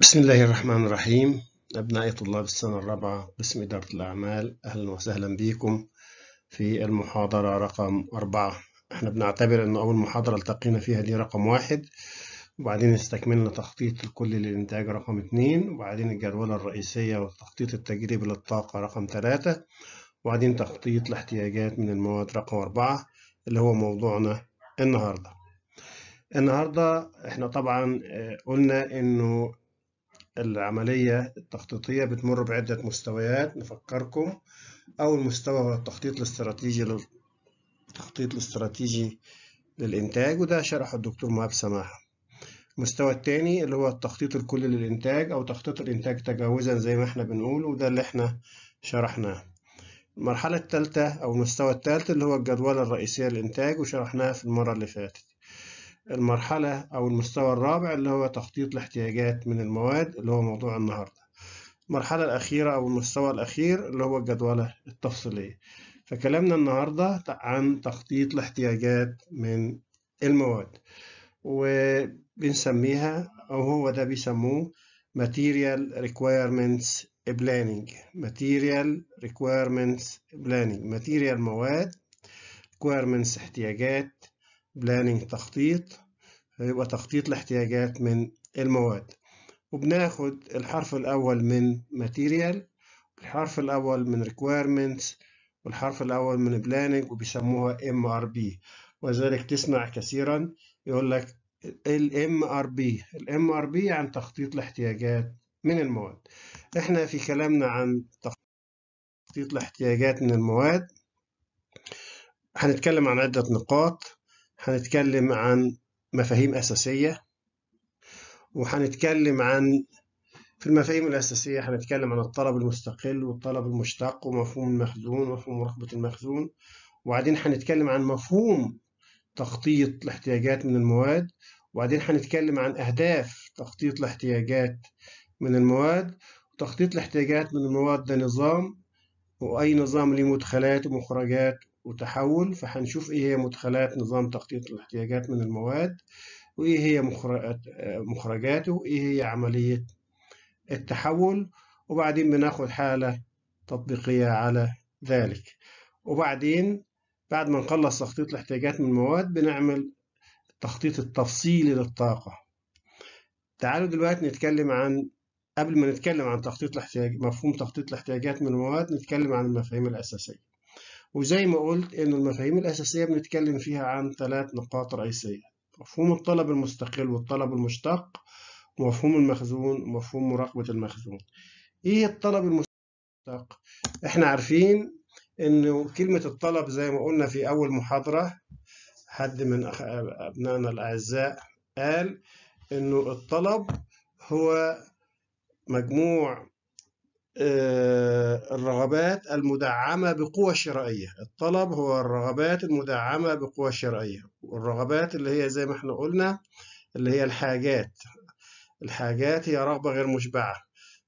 بسم الله الرحمن الرحيم أبنائي طلاب السنة الرابعة قسم إدارة الأعمال أهلا وسهلا بكم في المحاضرة رقم أربعة احنا بنعتبر أن أول محاضرة التقينا فيها دي رقم واحد وبعدين استكملنا تخطيط الكل للإنتاج رقم اتنين وبعدين الجدولة الرئيسية والتخطيط التجريبي للطاقة رقم ثلاثة وبعدين تخطيط الاحتياجات من المواد رقم أربعة اللي هو موضوعنا النهاردة النهاردة احنا طبعا آه، قلنا انه العملية التخطيطية بتمر بعدة مستويات نفكركم أول مستوى هو التخطيط الاستراتيجي لل... التخطيط الاستراتيجي للإنتاج وده شرحه الدكتور مهاب سماحة المستوى الثاني اللي هو التخطيط الكلي للإنتاج أو تخطيط الإنتاج تجاوزا زي ما احنا بنقول وده اللي احنا شرحناه المرحلة الثالثة أو المستوى الثالث اللي هو الجدولة الرئيسية للإنتاج وشرحناها في المرة اللي فاتت المرحلة أو المستوى الرابع اللي هو تخطيط الاحتياجات من المواد اللي هو موضوع النهاردة المرحلة الأخيرة أو المستوى الأخير اللي هو الجدولة التفصيلية فكلامنا النهاردة عن تخطيط الاحتياجات من المواد وبنسميها أو هو ده بيسموه Material Requirements Planning Material Requirements Planning Material مواد Requirements احتياجات بلاننج تخطيط هيبقى تخطيط الاحتياجات من المواد وبناخد الحرف الأول من ماتيريال الحرف الأول من requirements والحرف الأول من بلاننج وبيسموها MRB وذلك تسمع كثيرا يقول لك ال MRB ال MRB عن تخطيط الاحتياجات من المواد احنا في كلامنا عن تخطيط الاحتياجات من المواد هنتكلم عن عدة نقاط هنتكلم عن مفاهيم أساسية وهنتكلم عن في المفاهيم الأساسية هنتكلم عن الطلب المستقل والطلب المشتق ومفهوم المخزون ومفهوم رغبة المخزون وبعدين هنتكلم عن مفهوم تخطيط الاحتياجات من المواد وبعدين هنتكلم عن أهداف تخطيط الاحتياجات من المواد وتخطيط الاحتياجات من المواد ده نظام وأي نظام ليه مدخلات ومخرجات وتحول فهنشوف ايه هي مدخلات نظام تخطيط الاحتياجات من المواد وايه هي مخرجاته وايه هي عملية التحول وبعدين بناخد حالة تطبيقية على ذلك وبعدين بعد ما نخلص تخطيط الاحتياجات من المواد بنعمل التخطيط التفصيلي للطاقة تعالوا دلوقتي نتكلم عن قبل ما نتكلم عن تخطيط الاحتياج مفهوم تخطيط الاحتياجات من المواد نتكلم عن المفاهيم الأساسية وزي ما قلت إن المفاهيم الأساسية بنتكلم فيها عن ثلاث نقاط رئيسية مفهوم الطلب المستقل والطلب المشتق ومفهوم المخزون ومفهوم مراقبة المخزون إيه الطلب المستقل؟ إحنا عارفين إنه كلمة الطلب زي ما قلنا في أول محاضرة حد من أبنائنا الأعزاء قال إنه الطلب هو مجموع آه، الرغبات المدعمة بقوة شرائية الطلب هو الرغبات المدعمة بقوة شرائية والرغبات اللي هي زي ما احنا قلنا اللي هي الحاجات الحاجات هي رغبة غير مشبعة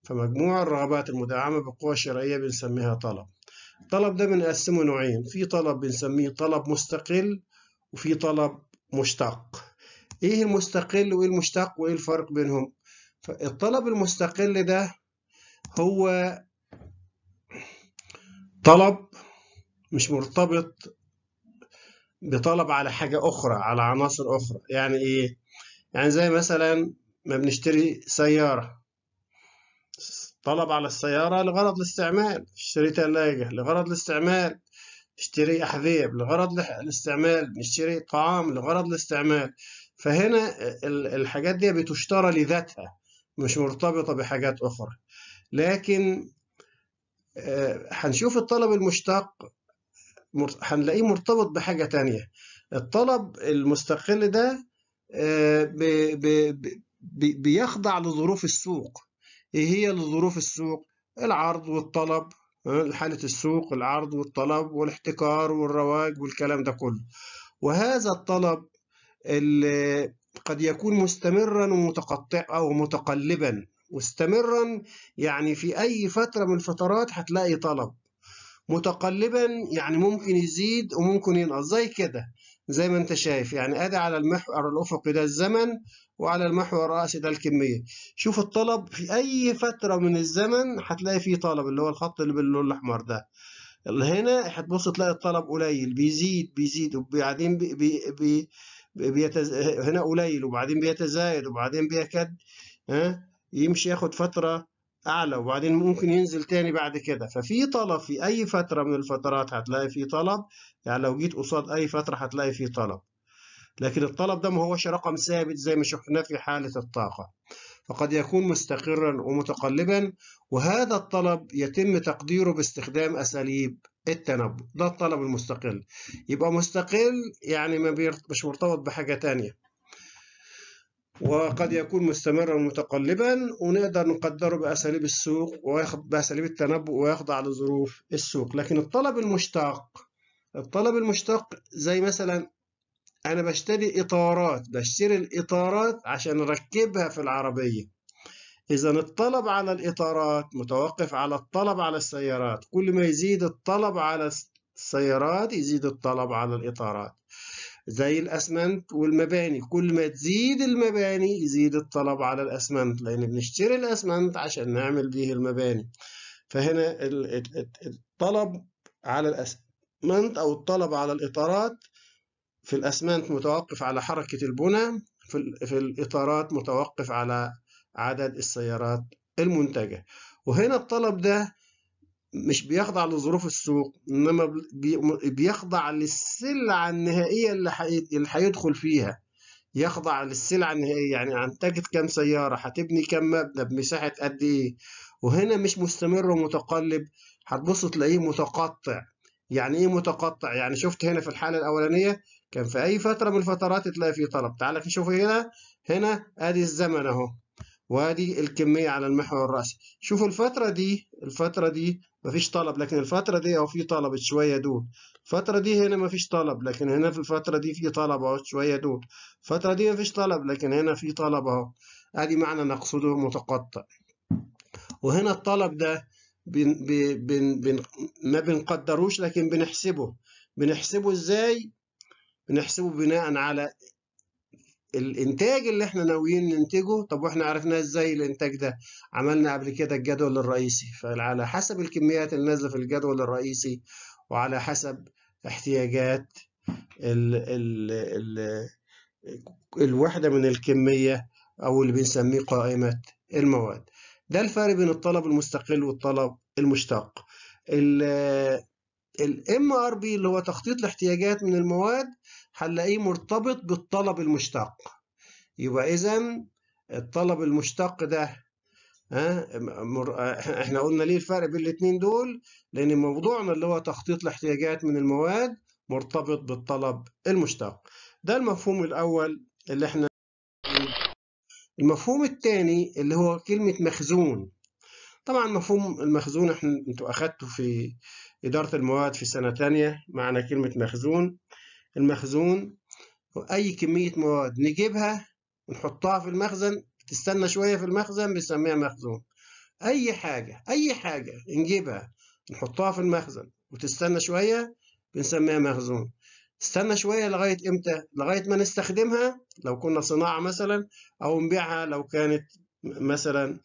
فمجموع الرغبات المدعمة بقوة شرائية بنسميها طلب الطلب ده بنقسمه نوعين في طلب بنسميه طلب مستقل وفي طلب مشتق ايه المستقل وايه المشتق وايه الفرق بينهم فالطلب المستقل ده هو طلب مش مرتبط بطلب على حاجة أخرى على عناصر أخرى يعني إيه؟ يعني زي مثلا ما بنشتري سيارة طلب على السيارة لغرض الاستعمال اشتري تلاجة لغرض الاستعمال اشتري أحذية لغرض الاستعمال نشتري طعام لغرض الاستعمال فهنا الحاجات دي بتشترى لذاتها مش مرتبطة بحاجات أخرى لكن هنشوف آه، الطلب المشتق هنلاقيه مرتبط بحاجة تانية الطلب المستقل ده آه، بيخضع لظروف السوق ايه هي ظروف السوق العرض والطلب آه، حالة السوق العرض والطلب والاحتكار والرواج والكلام ده كله وهذا الطلب اللي قد يكون مستمرا ومتقطع أو متقلبا مستمرا يعني في أي فترة من الفترات هتلاقي طلب متقلبا يعني ممكن يزيد وممكن ينقص زي كده زي ما انت شايف يعني ادي على المحور الافقي ده الزمن وعلى المحور الرأسي ده الكمية شوف الطلب في أي فترة من الزمن هتلاقي فيه طلب اللي هو الخط اللي باللون الأحمر ده اللي هنا هتبص تلاقي الطلب قليل بيزيد بيزيد وبعدين بي بي بي بيتز... هنا قليل وبعدين بيتزايد وبعدين بيكاد ها يمشي ياخد فترة أعلى وبعدين ممكن ينزل تاني بعد كده ففي طلب في أي فترة من الفترات هتلاقي في طلب يعني لو جيت قصاد أي فترة هتلاقي في طلب لكن الطلب ده ما هوش رقم ثابت زي ما شفناه في حالة الطاقة فقد يكون مستقرا ومتقلبا وهذا الطلب يتم تقديره باستخدام أساليب التنبؤ ده الطلب المستقل يبقى مستقل يعني ما مش مرتبط بحاجة تانية وقد يكون مستمرا متقلبا ونقدر نقدره بأساليب السوق وياخد بأساليب التنبؤ ويخضع لظروف السوق لكن الطلب المشتق الطلب المشتق زي مثلا أنا بشتري إطارات بشتري الإطارات عشان أركبها في العربية إذا الطلب على الإطارات متوقف على الطلب على السيارات كل ما يزيد الطلب على السيارات يزيد الطلب على الإطارات زي الاسمنت والمباني كل ما تزيد المباني يزيد الطلب على الاسمنت لان بنشتري الاسمنت عشان نعمل بيه المباني فهنا الطلب على الاسمنت او الطلب على الاطارات في الاسمنت متوقف على حركه البنى في الاطارات متوقف على عدد السيارات المنتجه وهنا الطلب ده مش بيخضع لظروف السوق انما بيخضع للسلعه النهائيه اللي هيدخل فيها يخضع للسلعه النهائيه يعني انتجت كام سياره هتبني كام مبنى بمساحه قد ايه وهنا مش مستمر ومتقلب هتبص تلاقيه متقطع يعني ايه متقطع يعني شفت هنا في الحاله الاولانيه كان في اي فتره من الفترات تلاقي فيه طلب تعال نشوف هنا هنا ادي الزمن اهو وادي الكميه على المحور الراسي شوف الفتره دي الفتره دي مفيش طلب لكن الفترة دي أهو في طلب شوية دول الفترة دي هنا مفيش طلب لكن هنا في الفترة دي في طلب أهو شوية دول الفترة دي مفيش طلب لكن هنا في طلب أهو أدي معنى نقصده متقطع وهنا الطلب ده بن بن بن ما بنقدروش لكن بنحسبه بنحسبه إزاي؟ بنحسبه بناء على الانتاج اللي احنا ناويين ننتجه طب واحنا عرفناه ازاي الانتاج ده عملنا قبل كده الجدول الرئيسي فعلى حسب الكميات اللي نازله في الجدول الرئيسي وعلى حسب احتياجات ال ال ال الوحده من الكميه او اللي بنسميه قائمه المواد ده الفرق بين الطلب المستقل والطلب المشتق ال ار بي اللي هو تخطيط الاحتياجات من المواد هنلاقيه مرتبط بالطلب المشتق يبقى إذا الطلب المشتق ده احنا قلنا ليه الفرق بين الاثنين دول لان موضوعنا اللي هو تخطيط الاحتياجات من المواد مرتبط بالطلب المشتق ده المفهوم الاول اللي احنا المفهوم الثاني اللي هو كلمه مخزون طبعا مفهوم المخزون احنا انتوا اخدتوا في اداره المواد في سنه ثانيه معنى كلمه مخزون المخزون أي كمية مواد نجيبها ونحطها في المخزن تستنى شوية في المخزن بنسميها مخزون أي حاجة أي حاجة نجيبها نحطها في المخزن وتستنى شوية بنسميها مخزون تستنى شوية لغاية إمتى؟ لغاية ما نستخدمها لو كنا صناعة مثلا أو نبيعها لو كانت مثلا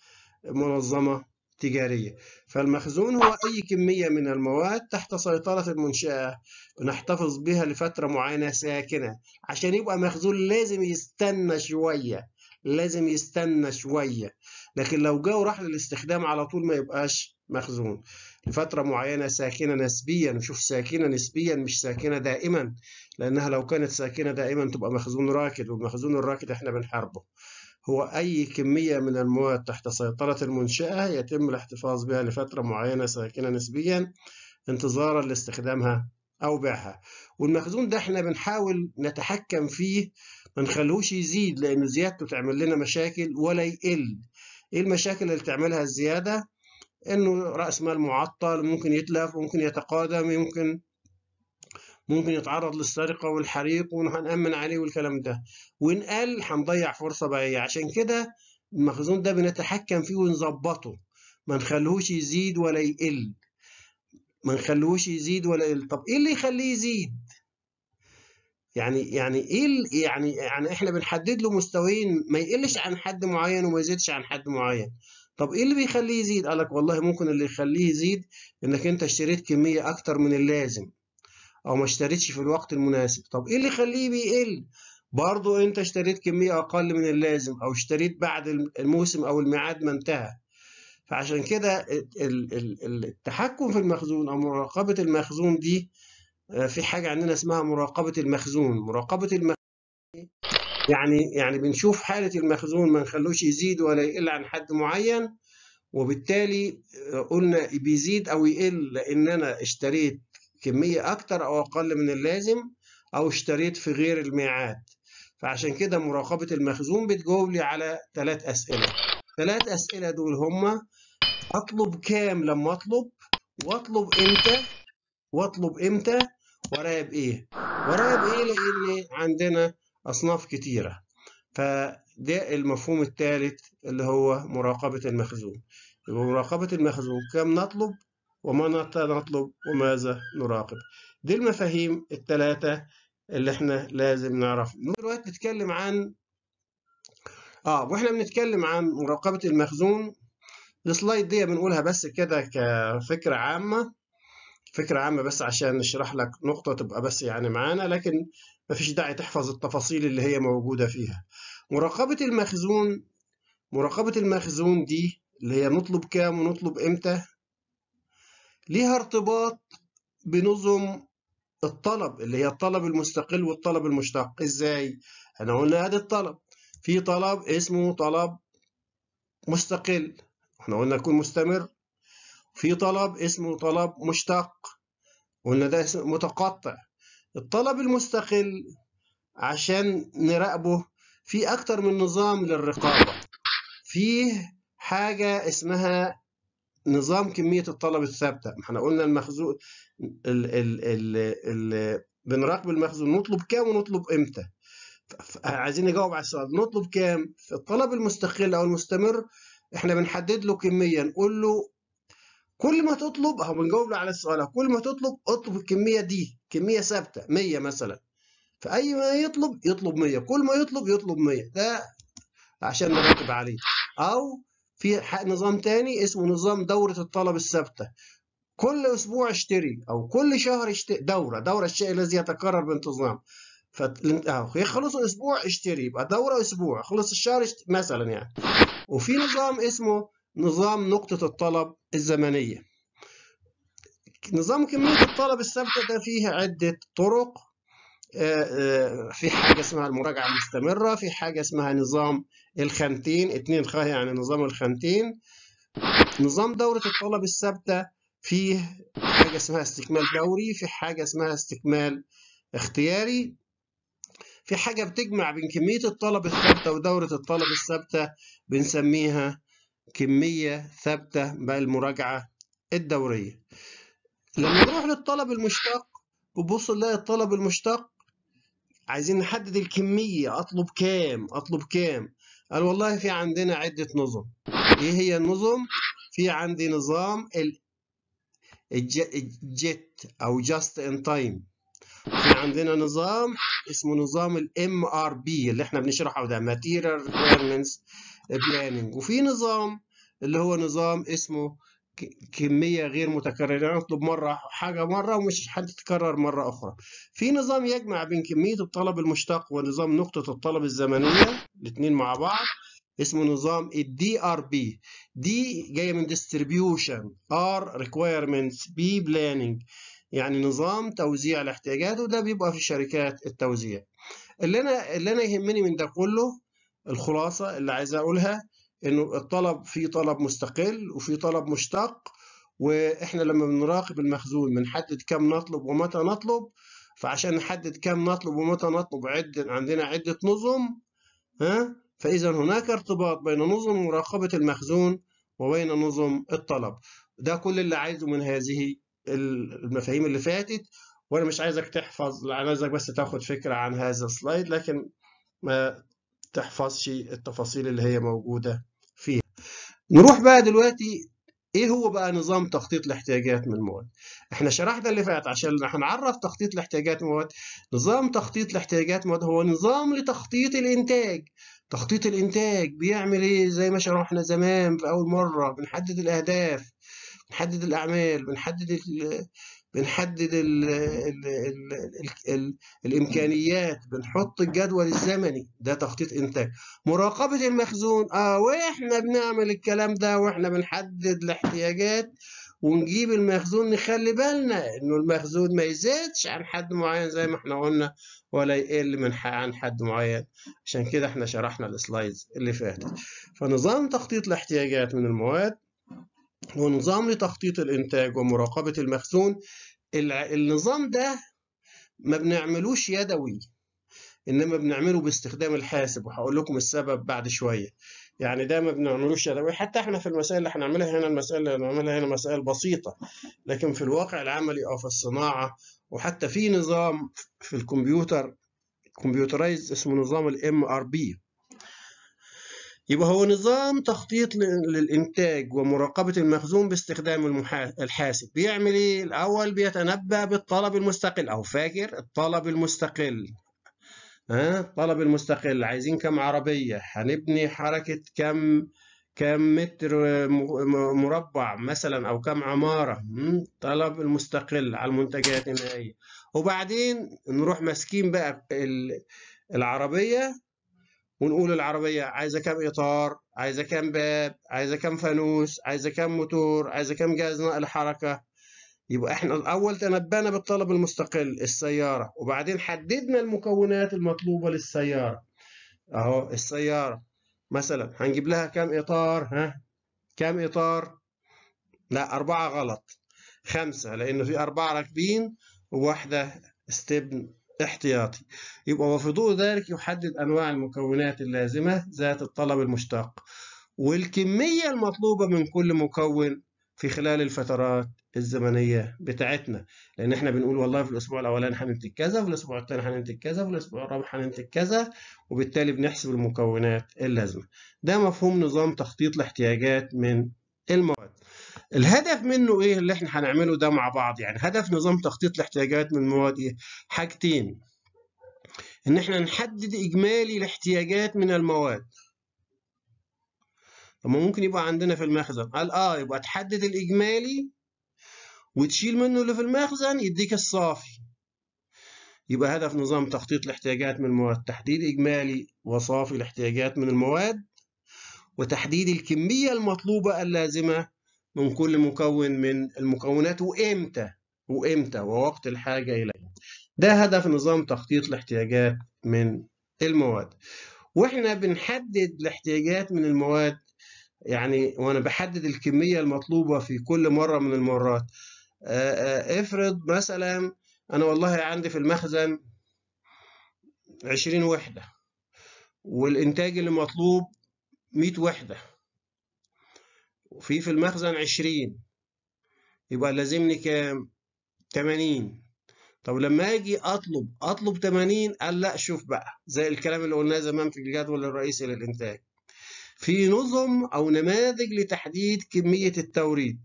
منظمة تجارية فالمخزون هو أي كمية من المواد تحت سيطرة المنشأة نحتفظ بها لفترة معينة ساكنة عشان يبقى مخزون لازم يستنى شوية لازم يستنى شوية لكن لو جه وراح للاستخدام على طول ما يبقاش مخزون لفترة معينة ساكنة نسبيا نشوف ساكنة نسبيا مش ساكنة دائما لأنها لو كانت ساكنة دائما تبقى مخزون راكد والمخزون الراكد احنا بنحاربه هو أي كمية من المواد تحت سيطرة المنشأة يتم الاحتفاظ بها لفترة معينة ساكنة نسبيا انتظارا لاستخدامها أو بيعها والمخزون ده احنا بنحاول نتحكم فيه ما نخلوش يزيد لأن زيادته تعمل لنا مشاكل ولا يقل إيه المشاكل اللي تعملها الزيادة؟ إنه رأس مال معطل ممكن يتلف ممكن يتقادم ممكن ممكن يتعرض للسرقة والحريق وهنأمن عليه والكلام ده وإن قال هنضيع فرصة بقية إيه؟ عشان كده المخزون ده بنتحكم فيه ونظبطه ما نخليهوش يزيد ولا يقل ما نخليهوش يزيد ولا يقل طب ايه اللي يخليه يزيد يعني يعني ايه يعني يعني احنا بنحدد له مستويين ما يقلش عن حد معين وما يزيدش عن حد معين طب ايه اللي بيخليه يزيد قال لك والله ممكن اللي يخليه يزيد انك انت اشتريت كميه اكتر من اللازم او ما اشتريتش في الوقت المناسب طب ايه اللي يخليه بيقل برضو انت اشتريت كمية اقل من اللازم او اشتريت بعد الموسم او الميعاد ما انتهى فعشان كده التحكم في المخزون او مراقبة المخزون دي آه، في حاجة عندنا اسمها مراقبة المخزون مراقبة المخزون يعني يعني بنشوف حالة المخزون ما نخلوش يزيد ولا يقل عن حد معين وبالتالي آه، قلنا بيزيد او يقل لان انا اشتريت كمية أكتر أو أقل من اللازم أو اشتريت في غير الميعاد فعشان كده مراقبة المخزون بتجاوب لي على ثلاث أسئلة ثلاث أسئلة دول هما أطلب كام لما أطلب وأطلب إمتى وأطلب إمتى ورايا بإيه ورايا بإيه لأن عندنا أصناف كتيرة فده المفهوم الثالث اللي هو مراقبة المخزون يبقى مراقبة المخزون كام نطلب وماذا نطلب وماذا نراقب دي المفاهيم الثلاثة اللي احنا لازم نعرفها دلوقتي بتكلم عن اه واحنا بنتكلم عن مراقبة المخزون السلايد دي بنقولها بس كده كفكرة عامة فكرة عامة بس عشان نشرح لك نقطة تبقى بس يعني معانا لكن ما فيش داعي تحفظ التفاصيل اللي هي موجودة فيها مراقبة المخزون مراقبة المخزون دي اللي هي نطلب كام ونطلب امتى ليها ارتباط بنظم الطلب اللي هي الطلب المستقل والطلب المشتق ازاي احنا قلنا ادي الطلب في طلب اسمه طلب مستقل احنا قلنا يكون مستمر في طلب اسمه طلب مشتق قلنا ده متقطع الطلب المستقل عشان نراقبه في اكتر من نظام للرقابه فيه حاجه اسمها نظام كمية الطلب الثابتة ما احنا قلنا المخزون ال ال ال ال بنراقب المخزون نطلب كام ونطلب امتى عايزين نجاوب على السؤال نطلب كام في الطلب المستقل او المستمر احنا بنحدد له كمية نقول له كل ما تطلب اهو بنجاوب له على السؤال كل ما تطلب اطلب الكمية دي كمية ثابتة 100 مثلا فأي ما يطلب يطلب 100 كل ما يطلب يطلب 100 ده عشان نراقب عليه أو في نظام تاني اسمه نظام دورة الطلب الثابتة كل أسبوع اشتري أو كل شهر اشتري دورة دورة الشيء الذي يتكرر بانتظام آه، يخلص الأسبوع اشتري يبقى دورة أسبوع خلص الشهر اشتري. مثلا يعني وفي نظام اسمه نظام نقطة الطلب الزمنية نظام كمية الطلب الثابتة ده فيه عدة طرق في حاجه اسمها المراجعه المستمره في حاجه اسمها نظام الخانتين اتنين خا يعني نظام الخانتين نظام دوره الطلب الثابته فيه حاجه اسمها استكمال دوري في حاجه اسمها استكمال اختياري في حاجه بتجمع بين كميه الطلب الثابته ودوره الطلب الثابته بنسميها كميه ثابته بالمراجعه الدوريه لما نروح للطلب المشتق بتبص نلاقي الطلب المشتق عايزين نحدد الكمية أطلب كام أطلب كام قال والله في عندنا عدة نظم إيه هي النظم في عندي نظام الجيت أو جاست إن تايم في عندنا نظام اسمه نظام الام ار بي اللي احنا بنشرحه ده ماتيريال ريكويرمنتس بلاننج وفي نظام اللي هو نظام اسمه كميه غير متكرره يعني اطلب مره حاجه مره ومش هتتكرر مره اخرى في نظام يجمع بين كميه الطلب المشتق ونظام نقطه الطلب الزمنيه الاثنين مع بعض اسمه نظام الدي ار بي دي جايه من ديستريبيوشن ار ريكويرمنتس بي بلاننج يعني نظام توزيع الاحتياجات وده بيبقى في شركات التوزيع اللي انا اللي انا يهمني من ده كله الخلاصه اللي عايز اقولها انه الطلب في طلب مستقل وفي طلب مشتق واحنا لما بنراقب المخزون بنحدد كم نطلب ومتى نطلب فعشان نحدد كم نطلب ومتى نطلب عد عندنا عده نظم ها فاذا هناك ارتباط بين نظم مراقبه المخزون وبين نظم الطلب ده كل اللي عايزه من هذه المفاهيم اللي فاتت وانا مش عايزك تحفظ انا عايزك بس تاخد فكره عن هذا السلايد لكن ما تحفظش التفاصيل اللي هي موجوده نروح بقى دلوقتي ايه هو بقى نظام تخطيط الاحتياجات من المواد احنا شرحنا اللي فات عشان هنعرف تخطيط الاحتياجات من المواد نظام تخطيط الاحتياجات المواد هو نظام لتخطيط الانتاج تخطيط الانتاج بيعمل ايه زي ما شرحنا زمان في اول مره بنحدد الاهداف بنحدد الاعمال بنحدد بنحدد ال ال ال ال الـ الامكانيات بنحط الجدول الزمني ده تخطيط انتاج مراقبه المخزون اه واحنا بنعمل الكلام ده واحنا بنحدد الاحتياجات ونجيب المخزون نخلي بالنا انه المخزون ما يزيدش عن حد معين زي ما احنا قلنا ولا يقل من عن حد معين عشان كده احنا شرحنا السلايدز اللي فاتت فنظام تخطيط الاحتياجات من المواد ونظام لتخطيط الإنتاج ومراقبة المخزون النظام ده ما بنعملوش يدوي انما بنعمله باستخدام الحاسب وهقول لكم السبب بعد شويه يعني ده ما بنعملوش يدوي حتى احنا في المسائل اللي هنعملها هنا المسائل اللي هنعملها هنا مسائل بسيطه لكن في الواقع العملي او في الصناعه وحتى في نظام في الكمبيوتر كمبيوترايز اسمه نظام الام ار بي يبقى هو نظام تخطيط للإنتاج ومراقبة المخزون باستخدام الحاسب بيعمل إيه؟ الأول بيتنبأ بالطلب المستقل أو فاكر الطلب المستقل ها الطلب المستقل عايزين كم عربية هنبني حركة كم كم متر مربع مثلا أو كم عمارة طلب المستقل على المنتجات النهائية وبعدين نروح ماسكين بقى العربية ونقول العربية عايزة كام إطار عايزة كام باب عايزة كام فانوس عايزة كام موتور عايزة كام جهاز نقل حركة يبقى احنا الأول تنبأنا بالطلب المستقل السيارة وبعدين حددنا المكونات المطلوبة للسيارة أهو السيارة مثلا هنجيب لها كام إطار ها كام إطار لا أربعة غلط خمسة لأنه في أربعة راكبين وواحدة استبن احتياطي يبقى وفي ذلك يحدد أنواع المكونات اللازمة ذات الطلب المشتق والكمية المطلوبة من كل مكون في خلال الفترات الزمنية بتاعتنا لأن إحنا بنقول والله في الأسبوع الأولاني هننتج كذا في الأسبوع الثاني هننتج كذا في الأسبوع الرابع هننتج كذا وبالتالي بنحسب المكونات اللازمة ده مفهوم نظام تخطيط الاحتياجات من المواد الهدف منه ايه اللي احنا هنعمله ده مع بعض يعني هدف نظام تخطيط الاحتياجات من المواد ايه حاجتين ان احنا نحدد اجمالي الاحتياجات من المواد طب ما ممكن يبقى عندنا في المخزن قال اه يبقى تحدد الاجمالي وتشيل منه اللي في المخزن يديك الصافي يبقى هدف نظام تخطيط الاحتياجات من المواد تحديد اجمالي وصافي الاحتياجات من المواد وتحديد الكمية المطلوبة اللازمة من كل مكون من المكونات وإمتى وإمتى ووقت الحاجة إليها إيه. ده هدف نظام تخطيط الاحتياجات من المواد واحنا بنحدد الاحتياجات من المواد يعني وانا بحدد الكمية المطلوبة في كل مرة من المرات آه، آه، افرض مثلا انا والله عندي في المخزن 20 وحدة والانتاج اللي مطلوب 100 وحدة وفي في المخزن عشرين يبقى لازمني كام تمانين طب لما اجي اطلب اطلب 80 قال لا شوف بقى زي الكلام اللي قلناه زمان في الجدول الرئيسي للانتاج في نظم او نماذج لتحديد كميه التوريد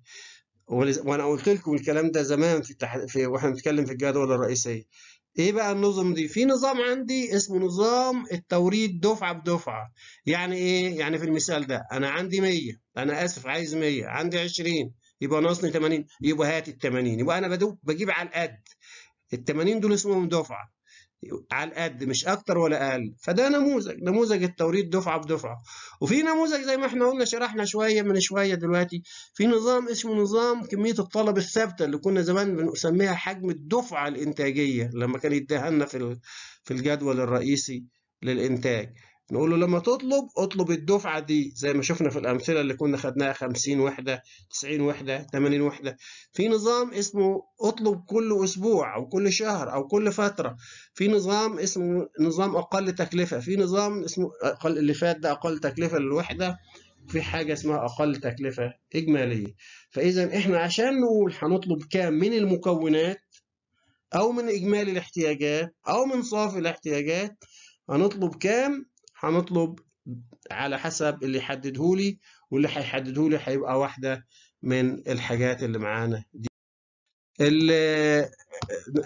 وانا قلت لكم الكلام ده زمان في, التح... في واحنا بنتكلم في الجدول الرئيسيه ايه بقى النظم دي في نظام عندي اسمه نظام التوريد دفعه بدفعه يعني ايه يعني في المثال ده انا عندي 100 انا اسف عايز 100 عندي 20 يبقى ناقصني 80 يبقى هات ال 80 يبقى انا بدوب بجيب على القد ال 80 دول اسمهم دفعه على القد مش اكتر ولا اقل فده نموذج نموذج التوريد دفعه بدفعه وفي نموذج زي ما احنا قلنا شرحنا شويه من شويه دلوقتي في نظام اسمه نظام كميه الطلب الثابته اللي كنا زمان بنسميها حجم الدفعه الانتاجيه لما كان يديها لنا في في الجدول الرئيسي للانتاج نقول له لما تطلب اطلب الدفعة دي زي ما شفنا في الأمثلة اللي كنا خدناها 50 وحدة 90 وحدة 80 وحدة في نظام اسمه اطلب كل أسبوع أو كل شهر أو كل فترة في نظام اسمه نظام أقل تكلفة في نظام اسمه أقل اللي فات ده أقل تكلفة للوحدة في حاجة اسمها أقل تكلفة إجمالية فإذا إحنا عشان نقول هنطلب كام من المكونات أو من إجمالي الاحتياجات أو من صافي الاحتياجات هنطلب كام هنطلب على حسب اللي يحدده لي واللي هيحدده لي هيبقى واحدة من الحاجات اللي معانا دي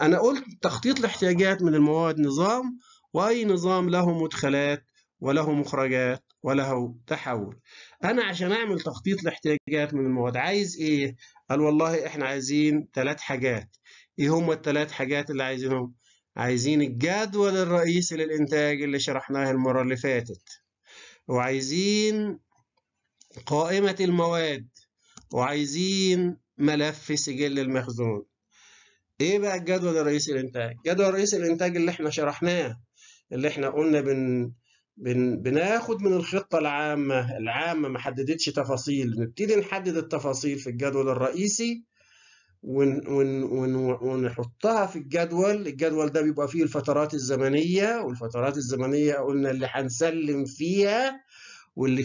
أنا قلت تخطيط الاحتياجات من المواد نظام وأي نظام له مدخلات وله مخرجات وله تحول أنا عشان أعمل تخطيط الاحتياجات من المواد عايز إيه؟ قال والله إحنا عايزين ثلاث حاجات إيه هم الثلاث حاجات اللي عايزينهم؟ عايزين الجدول الرئيسي للإنتاج اللي شرحناه المرة اللي فاتت وعايزين قائمة المواد وعايزين ملف سجل المخزون ايه بقى الجدول الرئيسي للانتاج جدول رئيسي الانتاج اللي احنا شرحناه اللي احنا قلنا بن... بن... بناخد من الخطه العامه العامه ما حددتش تفاصيل نبتدي نحدد التفاصيل في الجدول الرئيسي ون ون ون ونحطها في الجدول الجدول ده بيبقى فيه الفترات الزمنية والفترات الزمنية قلنا اللي هنسلم فيها واللي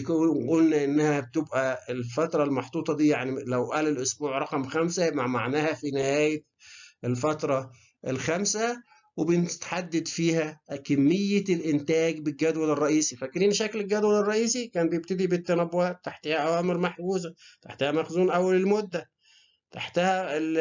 قلنا انها بتبقى الفترة المحطوطة دي يعني لو قال الاسبوع رقم خمسة يبقى معناها في نهاية الفترة الخامسة وبنتحدد فيها كمية الإنتاج بالجدول الرئيسي فاكرين شكل الجدول الرئيسي كان بيبتدي بالتنبؤات تحتها أوامر محجوزة تحتها مخزون أول المدة تحتها الـ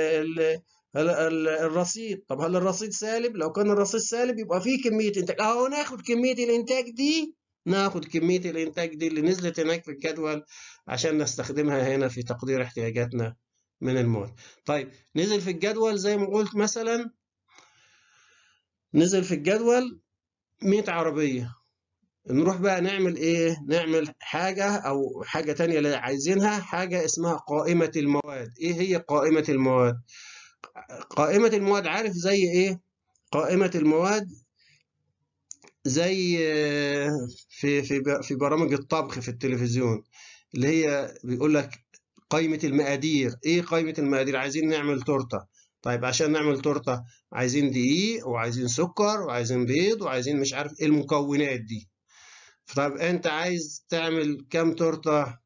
الـ الرصيد طب هل الرصيد سالب لو كان الرصيد سالب يبقى في كميه انتاج اهو ناخد كميه الانتاج دي ناخد كميه الانتاج دي اللي نزلت هناك في الجدول عشان نستخدمها هنا في تقدير احتياجاتنا من المواد طيب نزل في الجدول زي ما قلت مثلا نزل في الجدول 100 عربيه نروح بقى نعمل ايه نعمل حاجة او حاجة تانية اللي عايزينها حاجة اسمها قائمة المواد ايه هي قائمة المواد قائمة المواد عارف زي ايه قائمة المواد زي في في في برامج الطبخ في التلفزيون اللي هي بيقول لك قائمة المقادير ايه قائمة المقادير عايزين نعمل تورته طيب عشان نعمل تورته عايزين دقيق وعايزين سكر وعايزين بيض وعايزين مش عارف ايه المكونات دي طب انت عايز تعمل كام تورته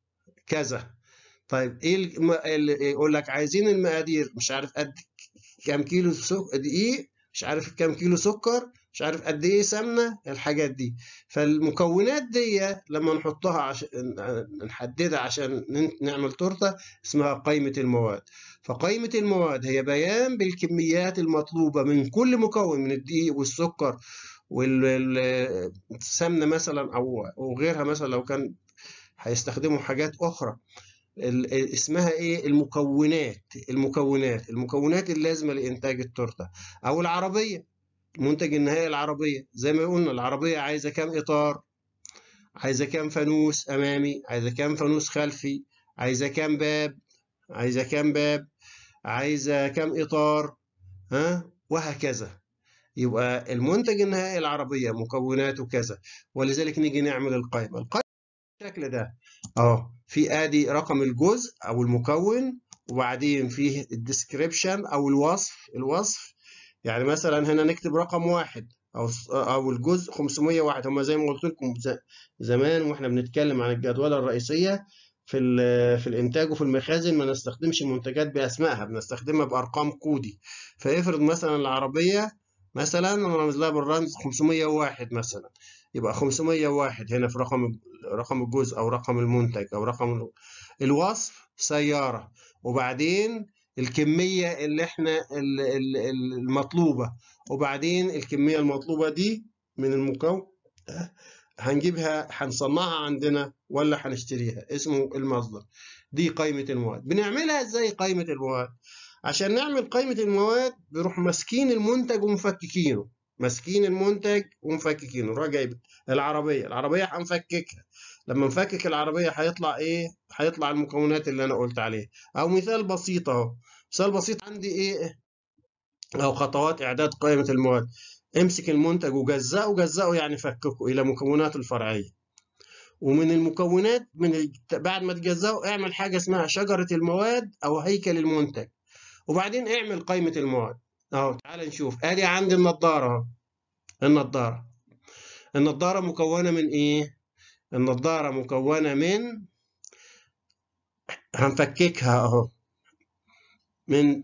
كذا طيب ايه اللي يقول لك عايزين المقادير مش عارف قد كام كيلو سكر دقيق مش عارف كام كيلو سكر مش عارف قد ايه سمنه الحاجات دي فالمكونات دي لما نحطها عشان نحددها عشان نعمل تورته اسمها قائمه المواد فقائمه المواد هي بيان بالكميات المطلوبه من كل مكون من الدقيق والسكر والسمن مثلا او او غيرها مثلا لو كان هيستخدموا حاجات اخرى اسمها ايه المكونات المكونات المكونات اللازمه لانتاج التورته او العربيه المنتج النهائي العربيه زي ما قلنا العربيه عايزه كام اطار عايزه كام فانوس امامي عايزه كام فانوس خلفي عايزه كام باب عايزه كام باب عايزه كام اطار ها وهكذا يبقى المنتج النهائي العربية مكوناته كذا ولذلك نيجي نعمل القائمة القائمة بالشكل ده اه في ادي رقم الجزء او المكون وبعدين فيه الديسكريبشن او الوصف الوصف يعني مثلا هنا نكتب رقم واحد او او الجزء 501 هم زي ما قلت لكم زمان واحنا بنتكلم عن الجدوله الرئيسيه في في الانتاج وفي المخازن ما نستخدمش المنتجات باسمائها بنستخدمها بارقام كودي فافرض مثلا العربيه مثلا رمز لها بالرمز 501 مثلا يبقى 501 هنا في رقم رقم الجزء او رقم المنتج او رقم الوصف سياره وبعدين الكميه اللي احنا المطلوبه وبعدين الكميه المطلوبه دي من المكون هنجيبها هنصنعها عندنا ولا هنشتريها اسمه المصدر دي قائمه المواد بنعملها ازاي قائمه المواد عشان نعمل قائمة المواد بنروح ماسكين المنتج ومفككينه ماسكين المنتج ومفككينه نروح جايب العربية العربية هنفككها لما نفكك العربية هيطلع ايه؟ هيطلع المكونات اللي انا قلت عليها او مثال بسيط اهو مثال بسيط عندي ايه؟ او خطوات اعداد قائمة المواد امسك المنتج وجزأه وجزأه يعني فككه الى مكوناته الفرعية ومن المكونات من بعد ما تجزأه اعمل حاجه اسمها شجره المواد او هيكل المنتج وبعدين اعمل قائمة المواد اهو تعال نشوف ادي عندي النظارة النظارة النظارة مكونة من ايه؟ النظارة مكونة من هنفككها اهو من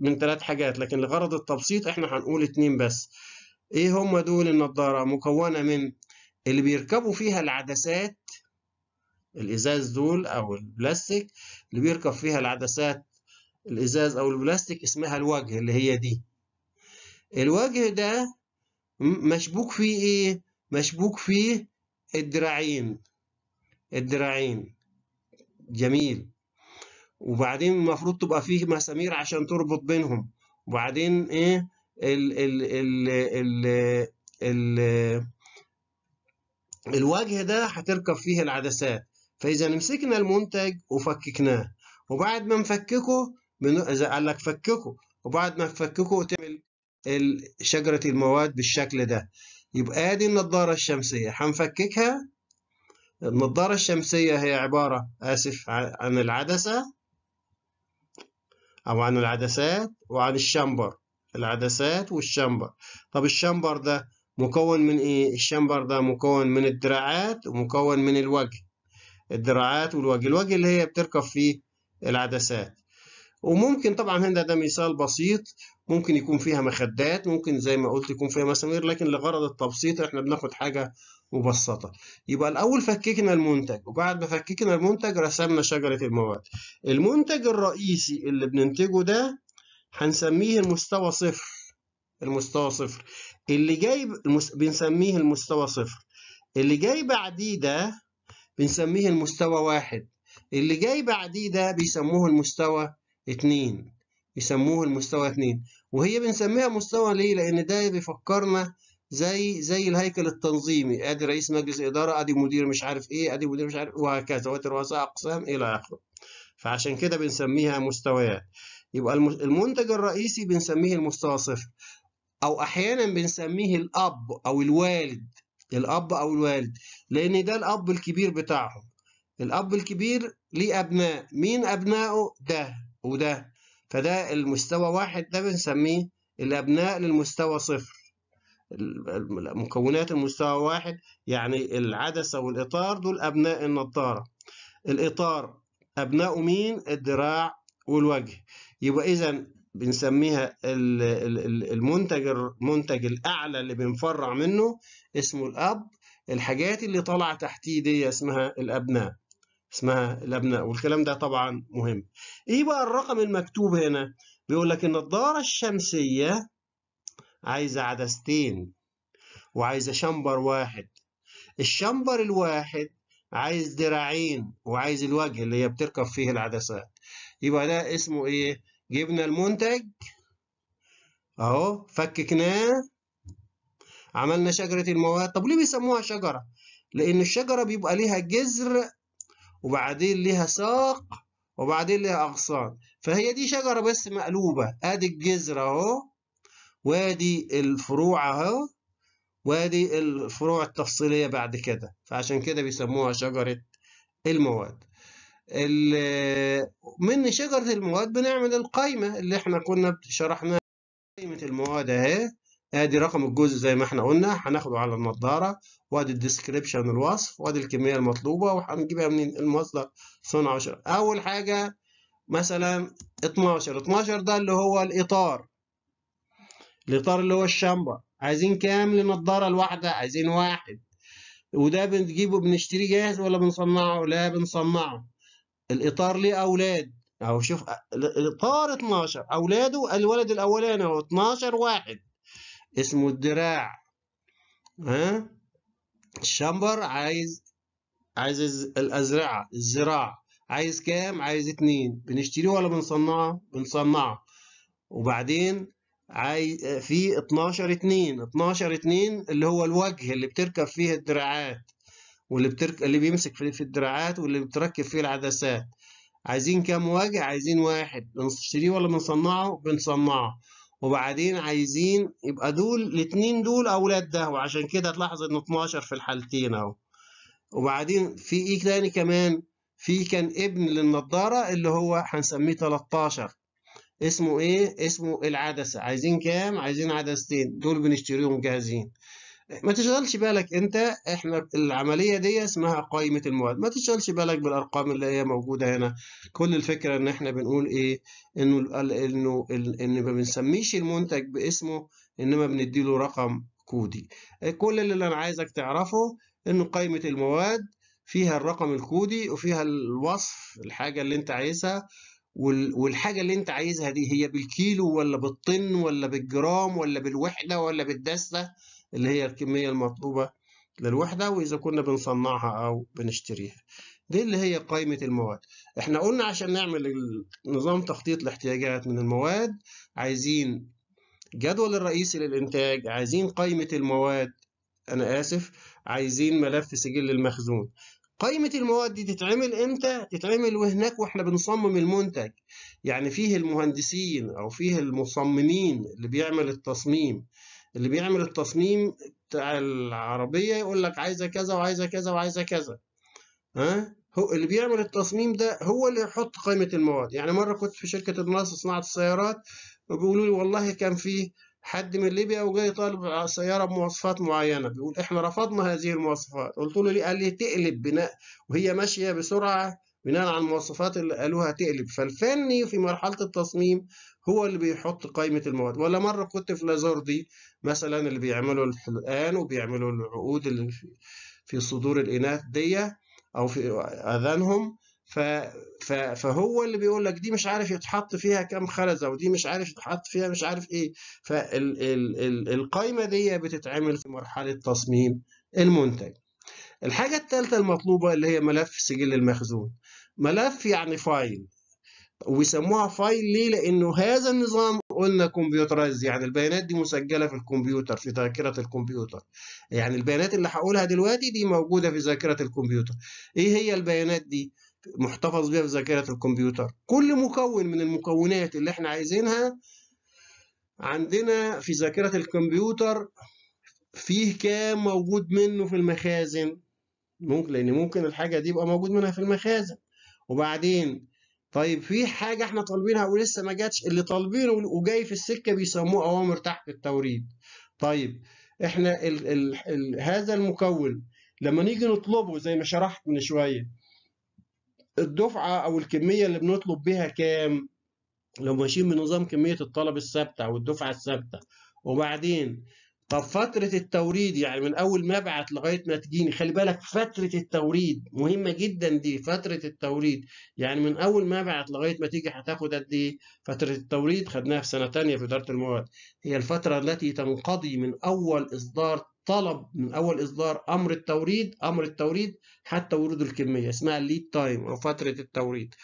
من ثلاث حاجات لكن لغرض التبسيط احنا هنقول اتنين بس ايه هم دول النظارة مكونة من اللي بيركبوا فيها العدسات الازاز دول او البلاستيك اللي بيركب فيها العدسات الإزاز أو البلاستيك اسمها الوجه اللي هي دي الوجه ده مشبوك فيه إيه؟ مشبوك فيه الدراعين الدراعين جميل وبعدين المفروض تبقى فيه مسامير عشان تربط بينهم وبعدين ايه ال ال ال ال ال الوجه ده هتركب فيه العدسات فاذا مسكنا المنتج وفككناه وبعد ما نفككه منه اذا قال لك فككه وبعد ما تفككه تعمل شجره المواد بالشكل ده يبقى ادي النضاره الشمسيه هنفككها النضاره الشمسيه هي عباره اسف عن العدسه او عن العدسات وعن الشمبر العدسات والشمبر طب الشمبر ده مكون من ايه الشمبر ده مكون من الدراعات ومكون من الوجه الدراعات والوجه الوجه اللي هي بتركب فيه العدسات وممكن طبعا هنا ده مثال بسيط ممكن يكون فيها مخدات ممكن زي ما قلت يكون فيها مسامير لكن لغرض التبسيط احنا بناخد حاجة مبسطة يبقى الأول فككنا المنتج وبعد ما فككنا المنتج رسمنا شجرة المواد المنتج الرئيسي اللي بننتجه ده هنسميه المستوى صفر المستوى صفر اللي جاي المس... بنسميه المستوى صفر اللي جاي بعديه ده بنسميه المستوى واحد اللي جاي بعديه ده بيسموه المستوى اتنين يسموه المستوى اتنين وهي بنسميها مستوى ليه؟ لأن ده بيفكرنا زي زي الهيكل التنظيمي ادي رئيس مجلس اداره ادي مدير مش عارف ايه ادي مدير مش عارف وهكذا ورؤساء اقسام الى اخره فعشان كده بنسميها مستويات يبقى المنتج الرئيسي بنسميه المستوى صفر او احيانا بنسميه الاب او الوالد الاب او الوالد لان ده الاب الكبير بتاعهم الاب الكبير ليه ابناء مين ابنائه ده وده فده المستوى واحد ده بنسميه الأبناء للمستوى صفر مكونات المستوى واحد يعني العدسة والإطار دول أبناء النظارة الإطار أبناء مين؟ الدراع والوجه يبقى إذا بنسميها المنتج المنتج الأعلى اللي بنفرع منه اسمه الأب الحاجات اللي طالعة تحتيه دي اسمها الأبناء اسمها الابناء والكلام ده طبعا مهم ايه بقى الرقم المكتوب هنا بيقول لك النضاره الشمسيه عايزه عدستين وعايزه شمبر واحد الشمبر الواحد عايز دراعين وعايز الوجه اللي هي بتركب فيه العدسات يبقى ده اسمه ايه جبنا المنتج اهو فككناه عملنا شجره المواد طب ليه بيسموها شجره لان الشجره بيبقى ليها جذر وبعدين ليها ساق وبعدين ليها اغصان فهي دي شجره بس مقلوبه ادي الجذر اهو وادي الفروع اهو وادي الفروع التفصيليه بعد كده فعشان كده بيسموها شجره المواد من شجره المواد بنعمل القايمه اللي احنا كنا شرحناها قايمه المواد اهي ادي رقم الجزء زي ما احنا قلنا هناخده على النظاره وادي الديسكريبشن الوصف وادي الكميه المطلوبه وهنجيبها منين المصدر صنع 10 اول حاجه مثلا 12 12 ده اللي هو الاطار الاطار اللي هو الشامبر عايزين كام للنظاره الواحده عايزين واحد وده بنجيبه بنشتريه جاهز ولا بنصنعه لا بنصنعه الاطار ليه اولاد اهو شوف الاطار 12 اولاده الولد الاولاني هو 12 واحد اسمه الدراع ها الشمبر عايز عايز الأزرعة الزراع عايز كام عايز اتنين بنشتريه ولا بنصنعه بنصنعه وبعدين عايز في اتناشر اتنين اتناشر اتنين اللي هو الوجه اللي بتركب فيه الدراعات واللي بترك... اللي بيمسك في الدراعات واللي بتركب فيه العدسات عايزين كام وجه عايزين واحد بنشتريه ولا بنصنعه بنصنعه وبعدين عايزين يبقى دول الاثنين دول اولاد ده وعشان كده تلاحظ انه 12 في الحالتين اهو وبعدين في ايه تاني كمان في كان ابن للنضاره اللي هو هنسميه 13 اسمه ايه اسمه العدسه عايزين كام عايزين عدستين دول بنشتريهم جاهزين ما تشغلش بالك انت احنا العمليه دي اسمها قائمه المواد ما تشغلش بالك بالارقام اللي هي موجوده هنا كل الفكره ان احنا بنقول ايه انه انه ان ما بنسميش المنتج باسمه انما بنديله رقم كودي كل اللي انا عايزك تعرفه انه قائمه المواد فيها الرقم الكودي وفيها الوصف الحاجه اللي انت عايزها والحاجة اللي أنت عايزها دي هي بالكيلو ولا بالطن ولا بالجرام ولا بالوحدة ولا بالدسة اللي هي الكمية المطلوبة للوحدة وإذا كنا بنصنعها أو بنشتريها دي اللي هي قائمة المواد احنا قلنا عشان نعمل نظام تخطيط الاحتياجات من المواد عايزين جدول الرئيسي للإنتاج عايزين قائمة المواد أنا آسف عايزين ملف سجل المخزون قائمة المواد دي تتعمل امتى؟ تتعمل وهناك واحنا بنصمم المنتج يعني فيه المهندسين او فيه المصممين اللي بيعمل التصميم اللي بيعمل التصميم بتاع العربية يقول لك عايزة كذا وعايزة كذا وعايزة كذا ها هو اللي بيعمل التصميم ده هو اللي يحط قيمة المواد يعني مرة كنت في شركة الناس صناعة السيارات وبيقولوا لي والله كان في حد من ليبيا وجاي طالب سياره بمواصفات معينه بيقول احنا رفضنا هذه المواصفات قلت له ليه قال لي تقلب بناء وهي ماشيه بسرعه بناء على المواصفات اللي قالوها تقلب فالفني في مرحله التصميم هو اللي بيحط قائمة المواد ولا مرة كنت في لازار دي مثلا اللي بيعملوا الحلقان وبيعملوا العقود اللي في صدور الإناث دي أو في أذانهم ف... ف... فهو اللي بيقول لك دي مش عارف يتحط فيها كم خلزه ودي مش عارف يتحط فيها مش عارف ايه فالقايمه دي بتتعمل في مرحله تصميم المنتج. الحاجه الثالثه المطلوبه اللي هي ملف سجل المخزون. ملف يعني فايل ويسموها فايل ليه؟ لأنه هذا النظام قلنا كمبيوترايز يعني البيانات دي مسجلة في الكمبيوتر في ذاكرة الكمبيوتر يعني البيانات اللي هقولها دلوقتي دي موجودة في ذاكرة الكمبيوتر إيه هي البيانات دي؟ محتفظ بيها في ذاكرة الكمبيوتر كل مكون من المكونات اللي احنا عايزينها عندنا في ذاكرة الكمبيوتر فيه كام موجود منه في المخازن ممكن لأن ممكن الحاجة دي يبقى موجود منها في المخازن وبعدين طيب في حاجة احنا طالبينها ولسه ما جاتش اللي طالبينه وجاي في السكة بيسموه أوامر تحت التوريد طيب احنا الـ الـ الـ هذا المكون لما نيجي نطلبه زي ما شرحت من شوية الدفعة أو الكمية اللي بنطلب بها كام لو ماشيين بنظام كمية الطلب الثابتة أو الدفعة الثابتة وبعدين طب فترة التوريد يعني من أول ما أبعت لغاية ما تجيني خلي بالك فترة التوريد مهمة جدا دي فترة التوريد يعني من أول ما أبعت لغاية ما تيجي هتاخد قد إيه؟ فترة التوريد خدناها في سنة تانية في إدارة المواد هي الفترة التي تنقضي من أول إصدار طلب من أول إصدار أمر التوريد أمر التوريد حتى ورود الكمية اسمها الليد تايم أو فترة التوريد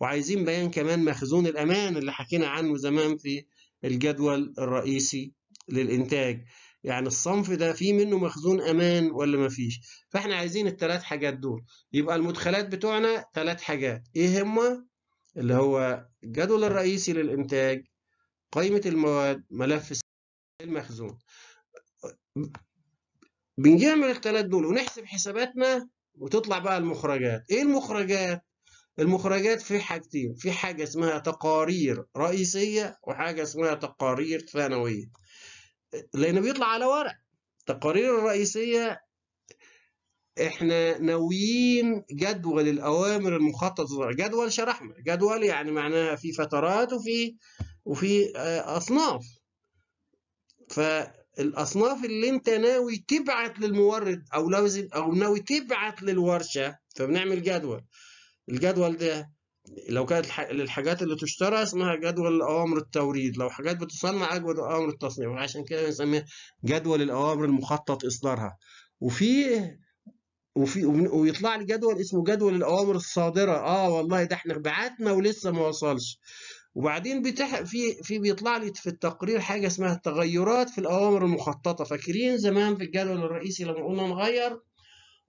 وعايزين بيان كمان مخزون الأمان اللي حكينا عنه زمان في الجدول الرئيسي للإنتاج يعني الصنف ده فيه منه مخزون امان ولا ما فيش فاحنا عايزين الثلاث حاجات دول يبقى المدخلات بتوعنا ثلاث حاجات ايه هما اللي هو الجدول الرئيسي للانتاج قائمه المواد ملف المخزون بنجي نعمل الثلاث دول ونحسب حساباتنا وتطلع بقى المخرجات ايه المخرجات المخرجات في حاجتين في حاجه اسمها تقارير رئيسيه وحاجه اسمها تقارير ثانويه لأنه بيطلع على ورق التقارير الرئيسية احنا ناويين جدول الأوامر المخطط جدول شرحنا جدول يعني معناها في فترات وفي وفي آه، أصناف فالأصناف اللي أنت ناوي تبعت للمورد أو لازم أو ناوي تبعت للورشة فبنعمل جدول الجدول ده لو كانت الحاجات اللي تشترى اسمها جدول الأوامر التوريد لو حاجات بتصنع أجود أوامر التصنيع وعشان كده بنسميها جدول الأوامر المخطط إصدارها وفي وفي ويطلع لي جدول اسمه جدول الأوامر الصادرة آه والله ده احنا بعتنا ولسه ما وصلش وبعدين بتح... في في بيطلع لي في التقرير حاجه اسمها التغيرات في الاوامر المخططه فاكرين زمان في الجدول الرئيسي لما قلنا نغير